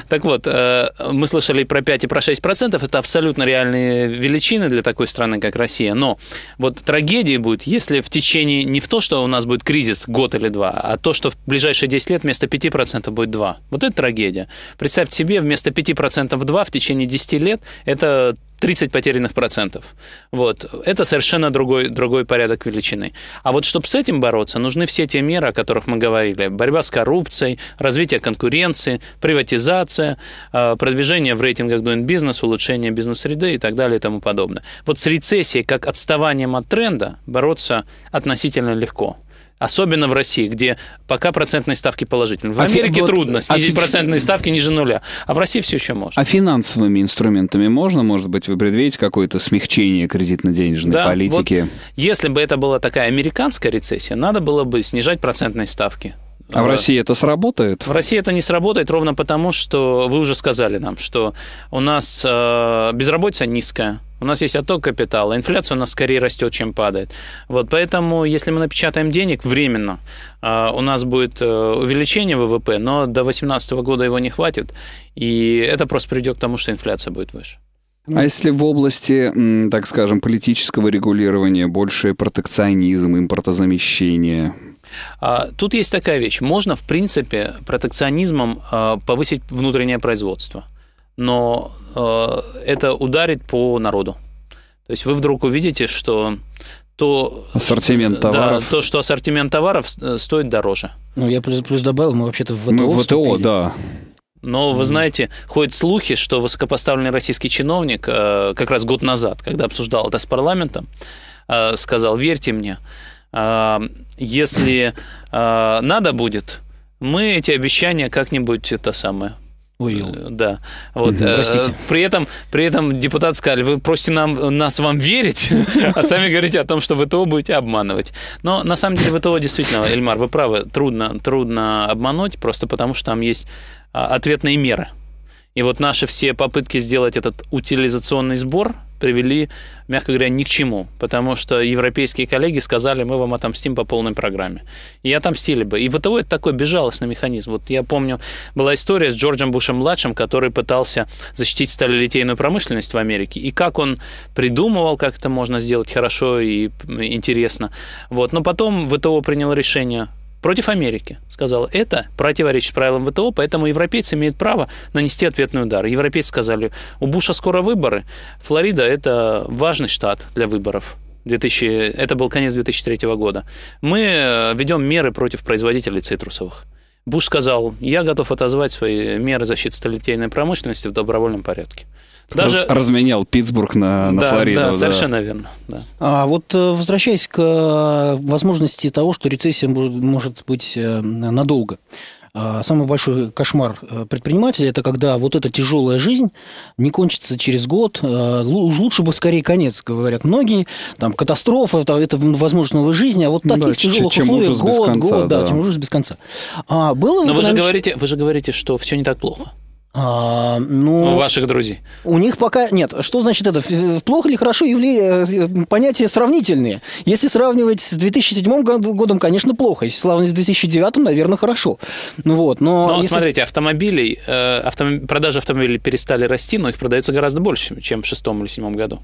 Так вот, э, мы слышали про 5 и про 6%, это абсолютно реальные величины для такой страны, как Россия, но вот трагедии будет, если в течение, не в то, что у нас будет кризис год или два, а то, что в ближайшие 10 лет вместо 5% будет 2. Вот это трагедия. Представьте себе, вместо 5% 2 в течение 10 лет это 30 потерянных процентов. Вот. Это совершенно другой, другой порядок величины. А вот чтобы с этим бороться, нужны все те меры, о которых мы говорили. Борьба с коррупцией, развитие конкуренции, приватизация, э, продвижение в рейтингах Doing Business, улучшение бизнес-среды и так далее и тому подобное. Вот с рецессией, как отставанием от тренда, бороться относительно легко. Особенно в России, где пока процентные ставки положительные. В а Америке вот, трудно а снизить а... процентные ставки ниже нуля, а в России все еще можно. А финансовыми инструментами можно, может быть, вы предвидите какое-то смягчение кредитно-денежной да, политики? Вот, если бы это была такая американская рецессия, надо было бы снижать процентные ставки. А в э, России это сработает? В России это не сработает ровно потому, что вы уже сказали нам, что у нас э, безработица низкая, у нас есть отток капитала, инфляция у нас скорее растет, чем падает. Вот поэтому, если мы напечатаем денег временно, а, у нас будет э, увеличение ВВП, но до 2018 года его не хватит, и это просто придет к тому, что инфляция будет выше. А если в области, так скажем, политического регулирования больше протекционизм, импортозамещение? А, тут есть такая вещь. Можно, в принципе, протекционизмом а, повысить внутреннее производство – но э, это ударит по народу. То есть вы вдруг увидите, что то... Ассортимент э, товаров. Да, то, что ассортимент товаров э, стоит дороже. Ну, я плюс, плюс добавил, мы вообще-то в ну, ВТО Мы в ВТО, да. Но вы знаете, ходят слухи, что высокопоставленный российский чиновник э, как раз год назад, когда обсуждал это с парламентом, сказал, верьте мне, если надо будет, мы эти обещания как-нибудь это самое Уилл. Э, да. Вот, угу, простите. При этом, при этом депутат сказали, вы просите нам, нас вам верить, а сами говорите о том, что вы ТО будете обманывать. Но на самом деле ВТО действительно, Эльмар, вы правы, трудно, трудно обмануть, просто потому что там есть а, ответные меры. И вот наши все попытки сделать этот утилизационный сбор – привели, мягко говоря, ни к чему, потому что европейские коллеги сказали, мы вам отомстим по полной программе. И отомстили бы. И ВТО – это такой безжалостный механизм. Вот я помню, была история с Джорджем Бушем-младшим, который пытался защитить сталелитейную промышленность в Америке, и как он придумывал, как это можно сделать хорошо и интересно. Вот. Но потом ВТО приняло решение против Америки. Сказала, это противоречит правилам ВТО, поэтому европейцы имеют право нанести ответный удар. Европейцы сказали, у Буша скоро выборы, Флорида – это важный штат для выборов. 2000, это был конец 2003 года. Мы э, ведем меры против производителей цитрусовых. Буш сказал, я готов отозвать свои меры защиты столетейной промышленности в добровольном порядке. Даже... Разменял Питтсбург на, на да, Флориду. Да, да, совершенно верно. Да. А вот э, возвращаясь к э, возможности того, что рецессия может быть э, надолго. А, самый большой кошмар э, предпринимателя – это когда вот эта тяжелая жизнь не кончится через год. А, уж лучше бы скорее конец, говорят многие. Там катастрофа, это возможность новой жизни, а вот таких ну да, тяжелых чем условиях год, конца, год, да, да, чем ужас без конца. А было Но экономически... вы же говорите, вы же говорите, что все не так плохо. А, ну, ваших друзей. У них пока нет. Что значит это? Плохо или хорошо? Явление, э, понятия сравнительные. Если сравнивать с 2007 годом, конечно, плохо. Если сравнивать с 2009, наверное, хорошо. Ну вот, но. Но если... смотрите, автомобилей, э, автом... продажи автомобилей перестали расти, но их продается гораздо больше, чем в шестом или седьмом году.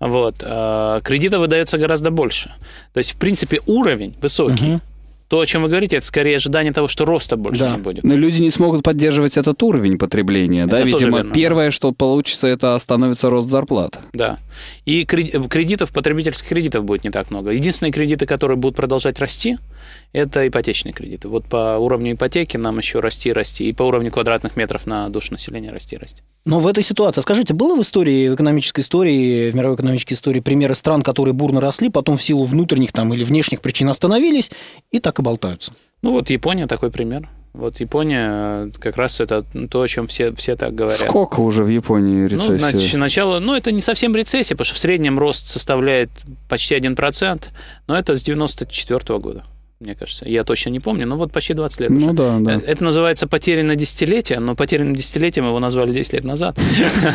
Вот. Э, кредитов выдается гораздо больше. То есть, в принципе, уровень высокий. Угу то, о чем вы говорите, это скорее ожидание того, что роста больше да. не будет. Но люди не смогут поддерживать этот уровень потребления, это да, видимо, верно, первое, да. что получится, это остановится рост зарплат. Да. И кредитов, потребительских кредитов будет не так много. Единственные кредиты, которые будут продолжать расти, это ипотечные кредиты. Вот по уровню ипотеки нам еще расти, расти, и по уровню квадратных метров на душу населения расти, расти. Но в этой ситуации, скажите, было в истории, в экономической истории, в мировой экономической истории примеры стран, которые бурно росли, потом в силу внутренних там или внешних причин остановились и так и болтаются? Ну вот Япония такой пример. Вот Япония э, как раз это то, о чем все, все так говорят. Сколько уже в Японии рецессии? Ну, нач, начало, ну, это не совсем рецессия, потому что в среднем рост составляет почти 1%, но это с 94 -го года мне кажется. Я точно не помню, но вот почти 20 лет. Ну уже. да, да. Э, это называется потерянное десятилетие, но потерянным десятилетием его назвали 10 лет назад.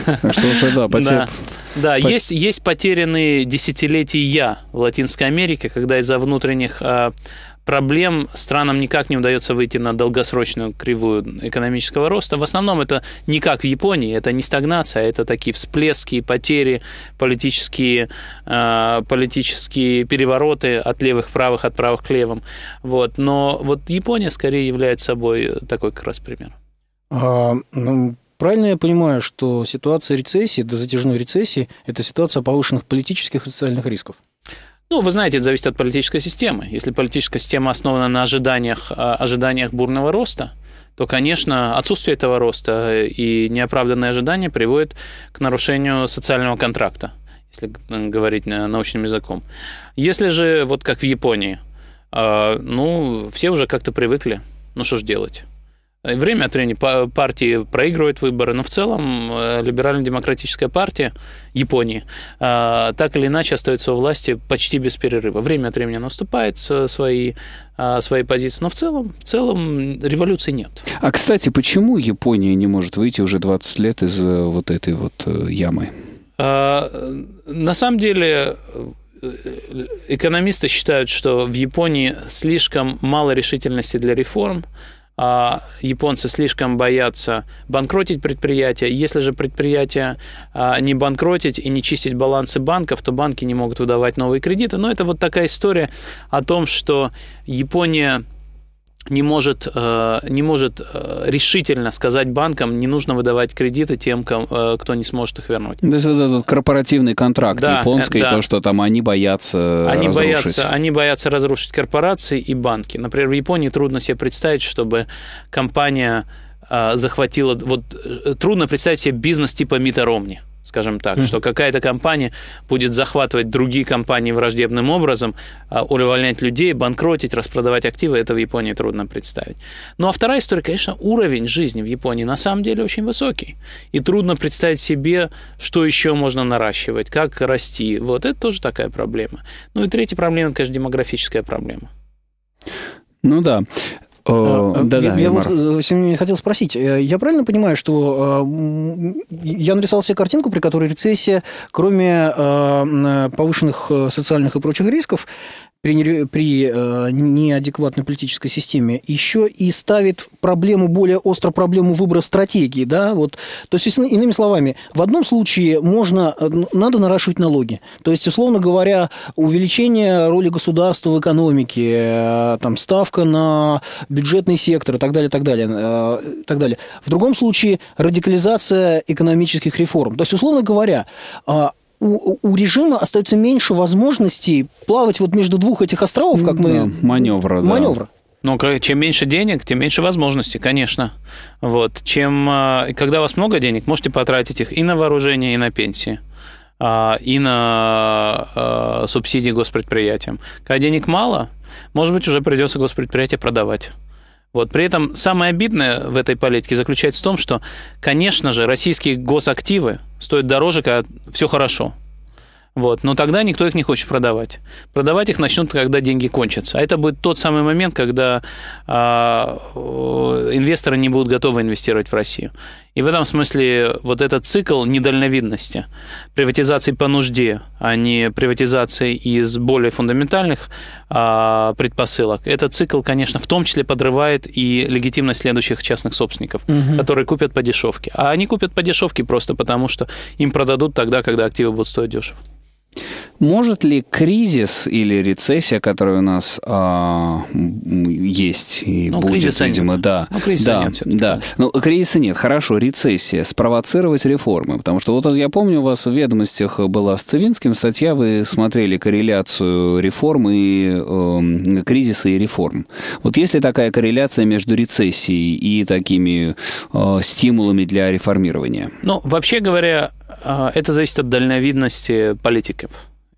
Так что уже, да, потеря... Да, есть, есть потерянные десятилетия в Латинской Америке, когда из-за внутренних а, проблем странам никак не удается выйти на долгосрочную кривую экономического роста. В основном это не как в Японии, это не стагнация, а это такие всплески, потери, политические, э, политические перевороты от левых к правых, от правых к левым. Вот. Но вот Япония скорее является собой такой как раз пример. А, ну, правильно я понимаю, что ситуация рецессии, до затяжной рецессии, это ситуация повышенных политических и социальных рисков? Ну, вы знаете, это зависит от политической системы. Если политическая система основана на ожиданиях, а, ожиданиях бурного роста, то, конечно, отсутствие этого роста и неоправданные ожидания приводит к нарушению социального контракта, если говорить научным языком. Если же, вот как в Японии, а, ну, все уже как-то привыкли, ну что ж делать. Э, время от времени партии проигрывают выборы, но в целом э, либерально-демократическая партия Японии э, так или иначе остается у власти почти без перерыва. Время от времени она уступает свои, свои позиции, но в целом, в целом революции нет. А, кстати, почему Япония не может выйти уже 20 лет из вот этой вот ямы? На самом деле, экономисты считают, что в Японии слишком мало решительности для реформ, а японцы слишком боятся банкротить предприятия. Если же предприятия а, не банкротить и не чистить балансы банков, то банки не могут выдавать новые кредиты. Но это вот такая история о том, что Япония не может, э, не может э, решительно сказать банкам, не нужно выдавать кредиты тем, э, кто не сможет их вернуть. То есть это этот корпоративный контракт да, японский, да. то, что там они боятся они разрушить. Боятся, они боятся разрушить корпорации и банки. Например, в Японии трудно себе представить, чтобы компания захватила... Вот трудно представить себе бизнес типа Мита Ромни скажем так, mm-hmm. что какая-то компания будет захватывать другие компании враждебным образом, а, увольнять людей, банкротить, распродавать активы, это в Японии трудно представить. Ну а вторая история, конечно, уровень жизни в Японии на самом деле очень высокий. И трудно представить себе, что еще можно наращивать, как расти. Вот это тоже такая проблема. Ну и третья проблема, конечно, демографическая проблема. Ну да. О, э, а, да, я, да, я Эльмар. вот э, хотел спросить, э, я правильно понимаю, что я нарисовал себе картинку, при которой рецессия, кроме повышенных социальных и прочих рисков, при, при э, неадекватной политической системе, еще и ставит проблему, более остро проблему выбора стратегии. Да? Вот, то есть, иными словами, в одном случае можно, э, надо наращивать налоги. То есть, условно говоря, увеличение роли государства в экономике, э, там, ставка на бюджетный сектор и так далее, так далее, э, так далее. В другом случае радикализация экономических реформ. То есть, условно говоря, э, у, у режима остается меньше возможностей плавать вот между двух этих островов, как да, мы... Маневра, да. Маневра. Ну, чем меньше денег, тем меньше возможностей, конечно. Вот. Чем, а, когда у вас много денег, можете потратить их и на вооружение, и на пенсии а, и на а, субсидии госпредприятиям. Когда денег мало, может быть, уже придется госпредприятие продавать. Вот. При этом самое обидное в этой политике заключается в том, что, конечно же, российские госактивы стоят дороже, когда все хорошо. Вот. Но тогда никто их не хочет продавать. Продавать их начнут, когда деньги кончатся. А это будет тот самый момент, когда э, инвесторы не будут готовы инвестировать в Россию. И в этом смысле вот этот цикл недальновидности, приватизации по нужде, а не приватизации из более фундаментальных а, предпосылок, этот цикл, конечно, в том числе подрывает и легитимность следующих частных собственников, угу. которые купят по дешевке. А они купят по дешевке просто потому, что им продадут тогда, когда активы будут стоить дешево. Может ли кризис или рецессия, которая у нас а, есть и ну, будет, видимо, нет. да, ну, кризиса да, нет, да, ну кризиса нет, хорошо, рецессия, спровоцировать реформы, потому что вот я помню у вас в ведомостях была с Цивинским статья, вы смотрели корреляцию реформы и э, кризиса и реформ. Вот есть ли такая корреляция между рецессией и такими э, стимулами для реформирования? Ну, вообще говоря, а, это зависит от дальновидности политиков.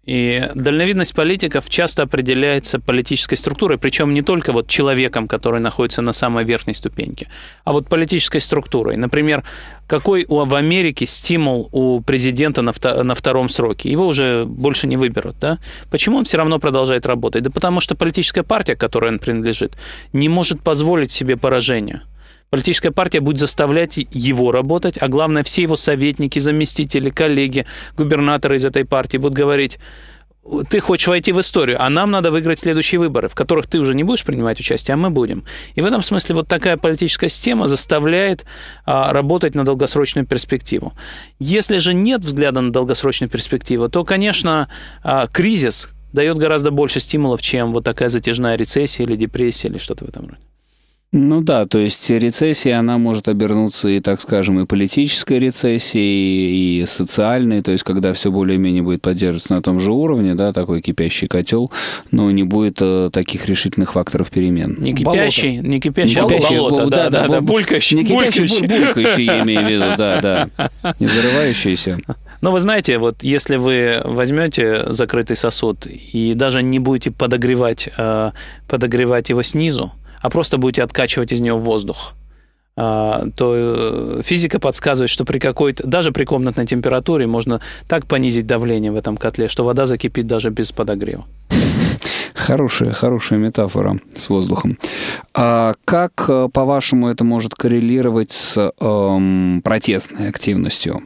И дальновидность политиков часто определяется политической структурой, причем не только вот человеком, который находится на самой верхней ступеньке, а вот политической структурой. Например, какой у, в Америке стимул у президента на, на втором сроке? Его уже больше не выберут. Да? Почему он все равно продолжает работать? Да потому что политическая партия, которой он принадлежит, не может позволить себе поражение. Политическая партия будет заставлять его работать, а главное, все его советники, заместители, коллеги, губернаторы из этой партии будут говорить, ты хочешь войти в историю, а нам надо выиграть следующие выборы, в которых ты уже не будешь принимать участие, а мы будем. И в этом смысле вот такая политическая система заставляет а, работать на долгосрочную перспективу. Если же нет взгляда на долгосрочную перспективу, то, конечно, а, кризис дает гораздо больше стимулов, чем вот такая затяжная рецессия или депрессия или что-то в этом роде. Ну да, то есть рецессия, она может обернуться и, так скажем, и политической рецессией, и социальной, то есть когда все более-менее будет поддерживаться на том же уровне, да, такой кипящий котел, но не будет э, таких решительных факторов перемен. Не а кипящий, болото. не кипящий, не кипящий болото, болото, да, да, да, да, да, булькающий. Не кипящий, булькающий, булькающий я имею в виду, да, да, не взрывающийся. Но вы знаете, вот если вы возьмете закрытый сосуд и даже не будете подогревать, э, подогревать его снизу, а просто будете откачивать из него воздух, а, то э, физика подсказывает, что при какой-то, даже при комнатной температуре можно так понизить давление в этом котле, что вода закипит даже без подогрева. Хорошая, хорошая метафора с воздухом. А как, э, по-вашему, это может коррелировать с эм, протестной активностью?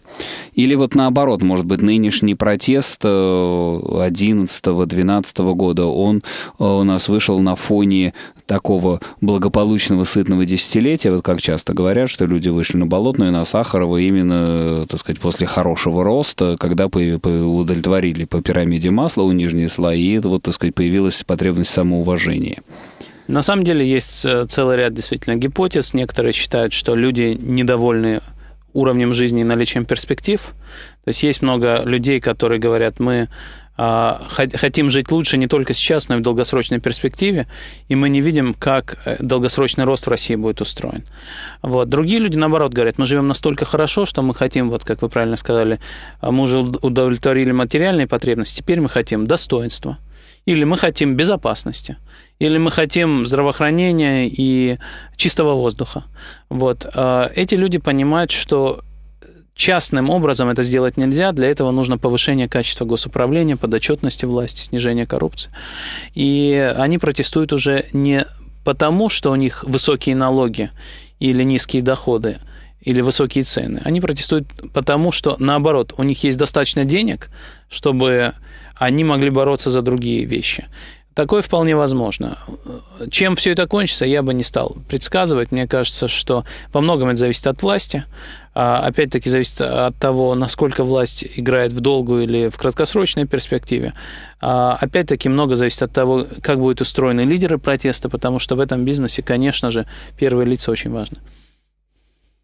Или вот наоборот, может быть, нынешний протест 11-12 э, года, он у нас вышел на фоне такого благополучного, сытного десятилетия, вот как часто говорят, что люди вышли на Болотную и на Сахарова именно, так сказать, после хорошего роста, когда удовлетворили по пирамиде масла у нижние слои, и вот, так сказать, появилась потребность самоуважения. На самом деле есть э, целый ряд действительно гипотез. Некоторые считают, что люди недовольны уровнем жизни и наличием перспектив. То есть есть много людей, которые говорят, мы а, хотим жить лучше не только сейчас, но и в долгосрочной перспективе, и мы не видим, как э, долгосрочный рост в России будет устроен. Вот. Другие люди, наоборот, говорят, мы живем настолько хорошо, что мы хотим, вот как вы правильно сказали, а, мы уже удовлетворили материальные потребности, теперь мы хотим достоинства, или мы хотим безопасности, или мы хотим здравоохранения и чистого воздуха. Вот. А, эти люди понимают, что Частным образом это сделать нельзя, для этого нужно повышение качества госуправления, подотчетности власти, снижение коррупции. И они протестуют уже не потому, что у них высокие налоги или низкие доходы, или высокие цены. Они протестуют потому, что наоборот, у них есть достаточно денег, чтобы они могли бороться за другие вещи. Такое вполне возможно. Чем все это кончится, я бы не стал предсказывать. Мне кажется, что во многом это зависит от власти, а, опять-таки зависит от того, насколько власть играет в долгую или в краткосрочной перспективе. А, опять-таки много зависит от того, как будут устроены лидеры протеста, потому что в этом бизнесе, конечно же, первые лица очень важны.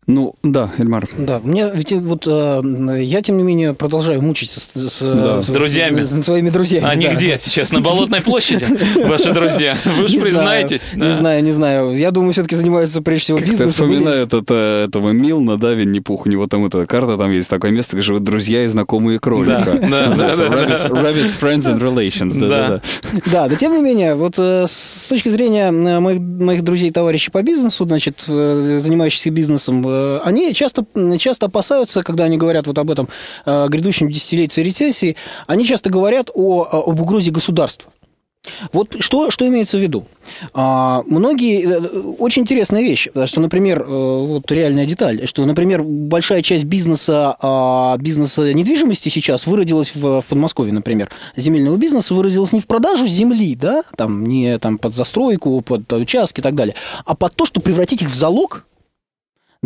Ну да, Эльмар. Да, мне ведь э, вот э, я тем не менее продолжаю мучиться с, с, да. с, с друзьями, с, с своими друзьями. Они а да. где сейчас на Болотной площади? Ваши друзья, вы же признаетесь. Не знаю, не знаю. Я думаю, все-таки занимаются прежде всего бизнесом. Я Вспоминаю э, этого Милна, да, Винни-Пух, у него там эта карта, там есть такое место, где живут друзья и знакомые кролика. Rabbits, friends and relations. Да, да, да. Тем не менее, вот э, с точки зрения моих моих друзей, товарищей по бизнесу, значит, занимающихся бизнесом Э, они часто, часто опасаются, когда они говорят вот об этом э, грядущем десятилетии рецессии, они часто говорят о, об угрозе государства. Вот что, что имеется в виду? А, многие... Э, очень интересная вещь, что, например, вот реальная деталь, что, например, большая часть бизнеса, а, бизнеса недвижимости сейчас выродилась в, в Подмосковье, например, земельного бизнеса выродилась не в продажу земли, да, там, не там под застройку, под участки и так далее, а под то, что превратить их в залог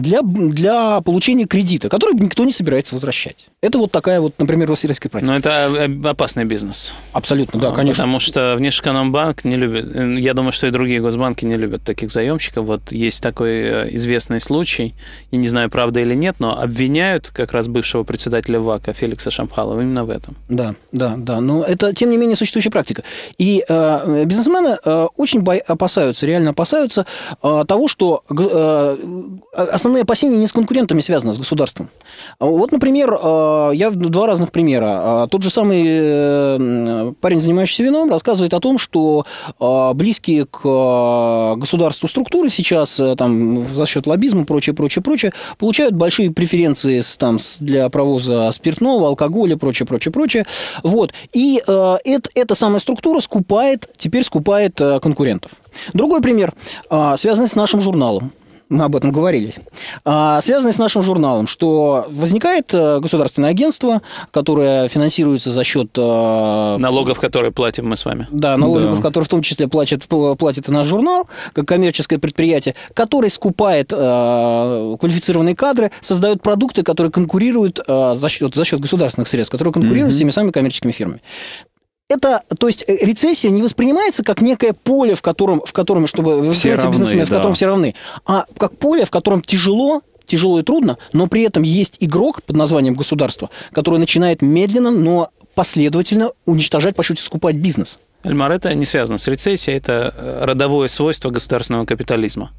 для, для получения кредита, который никто не собирается возвращать. Это вот такая вот, например, российская практика. Но это э, опасный бизнес. Абсолютно, да, а, конечно. Потому что Внешэкономбанк не любит, э, я думаю, что и другие госбанки не любят таких заемщиков. Вот есть такой э, известный случай, и не знаю, правда или нет, но обвиняют как раз бывшего председателя ВАКа Феликса Шамхалова именно в этом. Да, да, да. Но это, тем не менее, существующая практика. И э, бизнесмены э, очень опасаются, реально опасаются э, того, что э, основ основные опасения не с конкурентами связаны, а с государством. А вот, например, э, я два разных примера. А, тот же самый э, парень, занимающийся вином, рассказывает о том, что э, близкие к государству структуры сейчас там, за счет лоббизма, прочее, прочее, прочее, получают большие преференции там, для провоза спиртного, алкоголя, прочее, прочее, прочее. Вот. И это, эта самая структура скупает, теперь скупает конкурентов. Другой пример, связанный с нашим журналом мы об этом говорили, а, связанные с нашим журналом, что возникает э, государственное агентство, которое финансируется за счет... Э, налогов, которые платим мы с вами. Да, налогов, да. которые в том числе платит, платит и наш журнал, как коммерческое предприятие, которое скупает э, квалифицированные кадры, создает продукты, которые конкурируют за счет, за счет государственных средств, которые конкурируют mm с теми самыми коммерческими фирмами это, то есть э, рецессия не воспринимается как некое поле, в котором, в котором чтобы вы все равны, бизнесмены, да. в котором все равны, а как поле, в котором тяжело тяжело и трудно, но при этом есть игрок под названием государство, который начинает медленно, но последовательно уничтожать, по сути, скупать бизнес. Эльмар это не связано с рецессией, это э, родовое свойство государственного капитализма.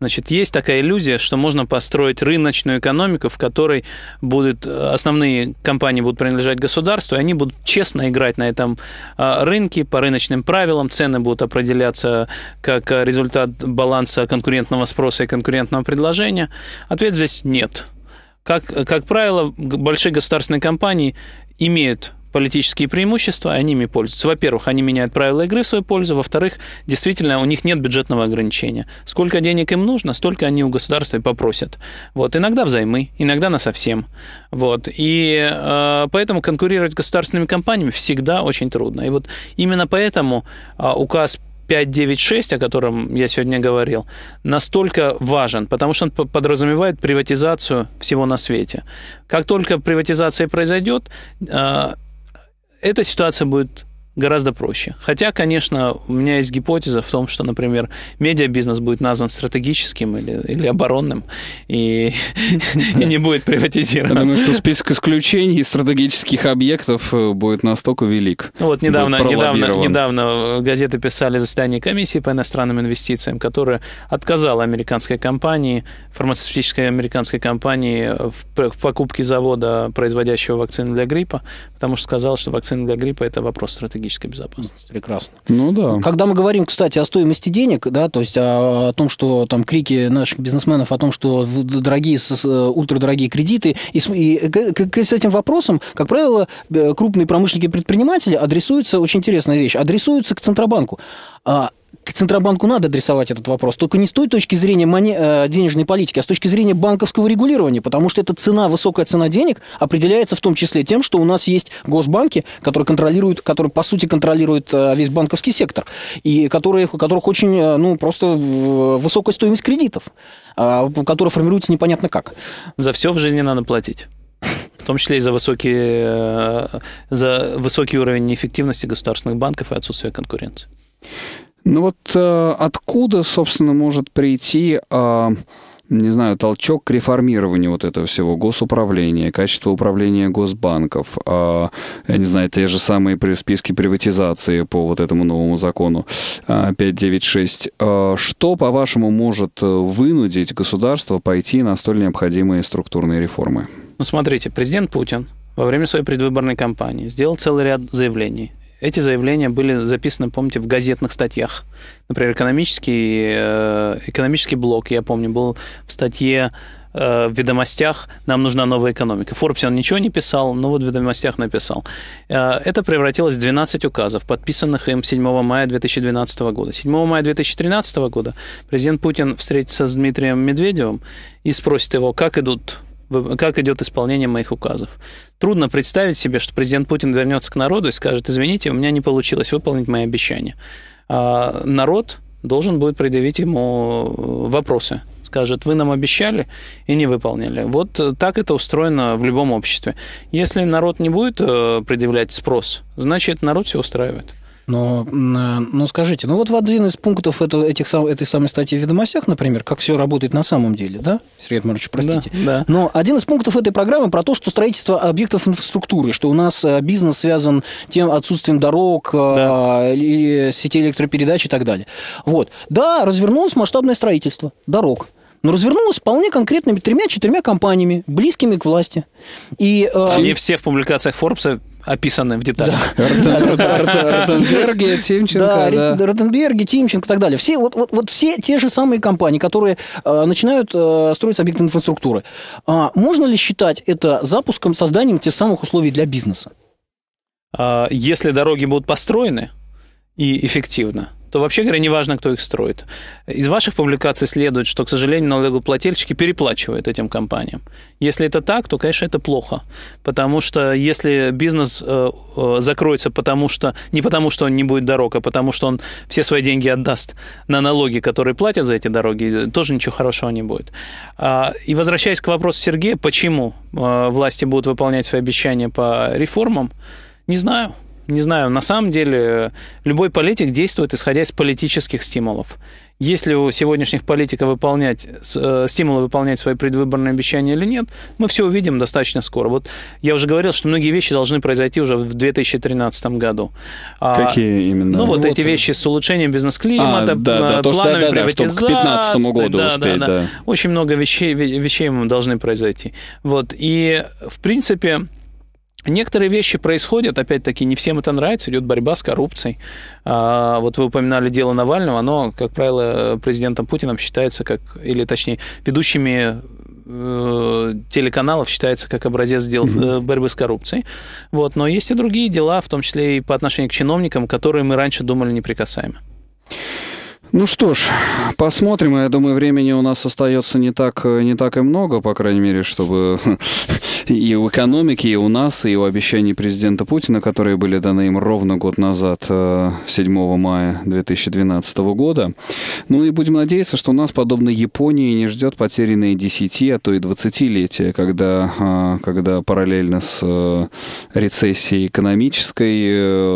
Значит, есть такая иллюзия, что можно построить рыночную экономику, в которой будут э, основные компании будут принадлежать государству, и они будут честно играть на этом э, рынке по рыночным правилам, цены будут определяться как результат баланса конкурентного спроса и конкурентного предложения. Ответ здесь нет. Как, как правило, большие государственные компании имеют политические преимущества, они ими пользуются. Во-первых, они меняют правила игры в свою пользу. Во-вторых, действительно, у них нет бюджетного ограничения. Сколько денег им нужно, столько они у государства и попросят. Вот. Иногда взаймы, иногда на совсем. Вот. И э, поэтому конкурировать с государственными компаниями всегда очень трудно. И вот именно поэтому э, указ 5.9.6, о котором я сегодня говорил, настолько важен, потому что он подразумевает приватизацию всего на свете. Как только приватизация произойдет, э, эта ситуация будет гораздо проще. Хотя, конечно, у меня есть гипотеза в том, что, например, медиабизнес будет назван стратегическим или, или оборонным и, и не будет приватизирован. Я думаю, что список исключений стратегических объектов э, будет настолько велик. Ну, вот недавно, недавно, недавно э, газеты писали заседание комиссии по иностранным инвестициям, которая отказала американской компании, фармацевтической американской компании э, в, в покупке завода, производящего вакцины для гриппа, потому что сказала, что вакцины для гриппа – это вопрос стратегии технологической безопасности. Прекрасно. Ну да. Когда мы говорим, кстати, о стоимости денег, да, то есть о, о том, что там крики наших бизнесменов о том, что дорогие, ультрадорогие кредиты, и, и э, к, к, с этим вопросом, как правило, крупные промышленники предприниматели адресуются, очень интересная вещь, адресуются к Центробанку. А к Центробанку надо адресовать этот вопрос, только не с той точки зрения моне... Э, денежной политики, а с точки зрения банковского регулирования, потому что эта цена, высокая цена денег определяется в том числе тем, что у нас есть госбанки, которые контролируют, которые по сути контролируют э, весь банковский сектор, и которые, у которых очень, э, ну, просто высокая стоимость кредитов, а, которые формируются непонятно как. За все в жизни надо платить. В том числе и за высокий, за высокий уровень неэффективности государственных банков и отсутствие конкуренции. Ну вот э, откуда, собственно, может прийти, э, не знаю, толчок к реформированию вот этого всего госуправления, качество управления госбанков, э, я не знаю, те же самые списки приватизации по вот этому новому закону э, 596. Э, что, по-вашему, может э, вынудить государство пойти на столь необходимые структурные реформы? Ну, смотрите, президент Путин во время своей предвыборной кампании сделал целый ряд заявлений эти заявления были записаны, помните, в газетных статьях. Например, экономический, э, экономический блок, я помню, был в статье э, в «Ведомостях» нам нужна новая экономика. Форбс «Форбсе» он ничего не писал, но вот в «Ведомостях» написал. Э, это превратилось в 12 указов, подписанных им 7 мая 2012 года. 7 мая 2013 года президент Путин встретится с Дмитрием Медведевым и спросит его, как идут как идет исполнение моих указов. Трудно представить себе, что президент Путин вернется к народу и скажет, извините, у меня не получилось выполнить мои обещания. А народ должен будет предъявить ему э, вопросы. Скажет, вы нам обещали и не выполнили. Вот так это устроено в любом обществе. Если народ не будет э, предъявлять спрос, значит народ все устраивает. Но, э, но скажите, ну вот в один из пунктов этого этих, этой самой статьи в «Ведомостях», например, как все работает на самом деле, да, Сергей Маркович, простите. Да, да. Но один из пунктов этой программы про то, что строительство объектов инфраструктуры, что у нас э, бизнес связан тем отсутствием дорог, э, да. или сетей электропередач и так далее. Вот. Да, развернулось масштабное строительство дорог но развернулось вполне конкретными тремя-четырьмя компаниями, близкими к власти. И, э... Не все в публикациях Форбса описаны в деталях. Ротенберги, Тимченко. Да, Тимченко и так далее. Все, вот, вот, вот все те же самые компании, которые э, начинают э, строить объекты инфраструктуры. А, можно ли считать это запуском, созданием тех самых условий для бизнеса? А, если дороги будут построены и эффективно, то вообще говоря, неважно, кто их строит. Из ваших публикаций следует, что, к сожалению, налогоплательщики переплачивают этим компаниям. Если это так, то, конечно, это плохо, потому что если бизнес э, э, закроется потому что, не потому, что он не будет дорог, а потому что он все свои деньги отдаст на налоги, которые платят за эти дороги, тоже ничего хорошего не будет. А, и возвращаясь к вопросу Сергея, почему э, власти будут выполнять свои обещания по реформам, не знаю не знаю, на самом деле любой политик действует исходя из политических стимулов. Если у сегодняшних политиков выполнять э, стимулы выполнять свои предвыборные обещания или нет, мы все увидим достаточно скоро. Вот я уже говорил, что многие вещи должны произойти уже в 2013 году. А, Какие именно? Ну, вот, ну, вот эти вещи с улучшением бизнес-климата, а, да, да, планами да, да, приватизации. Да, к 2015 году да, успеть, да, да. да. Очень много вещей, вещей должны произойти. Вот, и в принципе Некоторые вещи происходят, опять-таки, не всем это нравится, идет борьба с коррупцией. А, вот вы упоминали дело Навального, оно, как правило, президентом Путиным считается как, или точнее, ведущими э, телеканалов считается как образец дел э, борьбы с коррупцией. Вот. Но есть и другие дела, в том числе и по отношению к чиновникам, которые мы раньше думали неприкасаемы. Ну что ж, посмотрим. А я думаю, времени у нас остается не так, не так и много, по крайней мере, чтобы и у экономики, и у нас, и у обещаний президента Путина, которые были даны им ровно год назад, 7 э, мая 2012 года. Ну и будем надеяться, что у нас, подобно Японии, не ждет потерянные 10, а то и 20-летия, когда, э, когда параллельно с э, рецессией экономической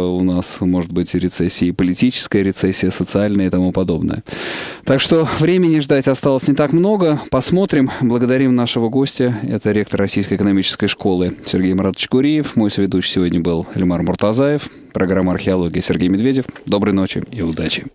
у нас может быть и рецессия и политическая, рецессия социальная и тому подобное подобное. Так что времени ждать осталось не так много. Посмотрим. Благодарим нашего гостя. Это ректор Российской экономической школы Сергей Маратович Куриев. Мой соведущий сегодня был Эльмар Муртазаев. Программа «Археология» Сергей Медведев. Доброй ночи и удачи.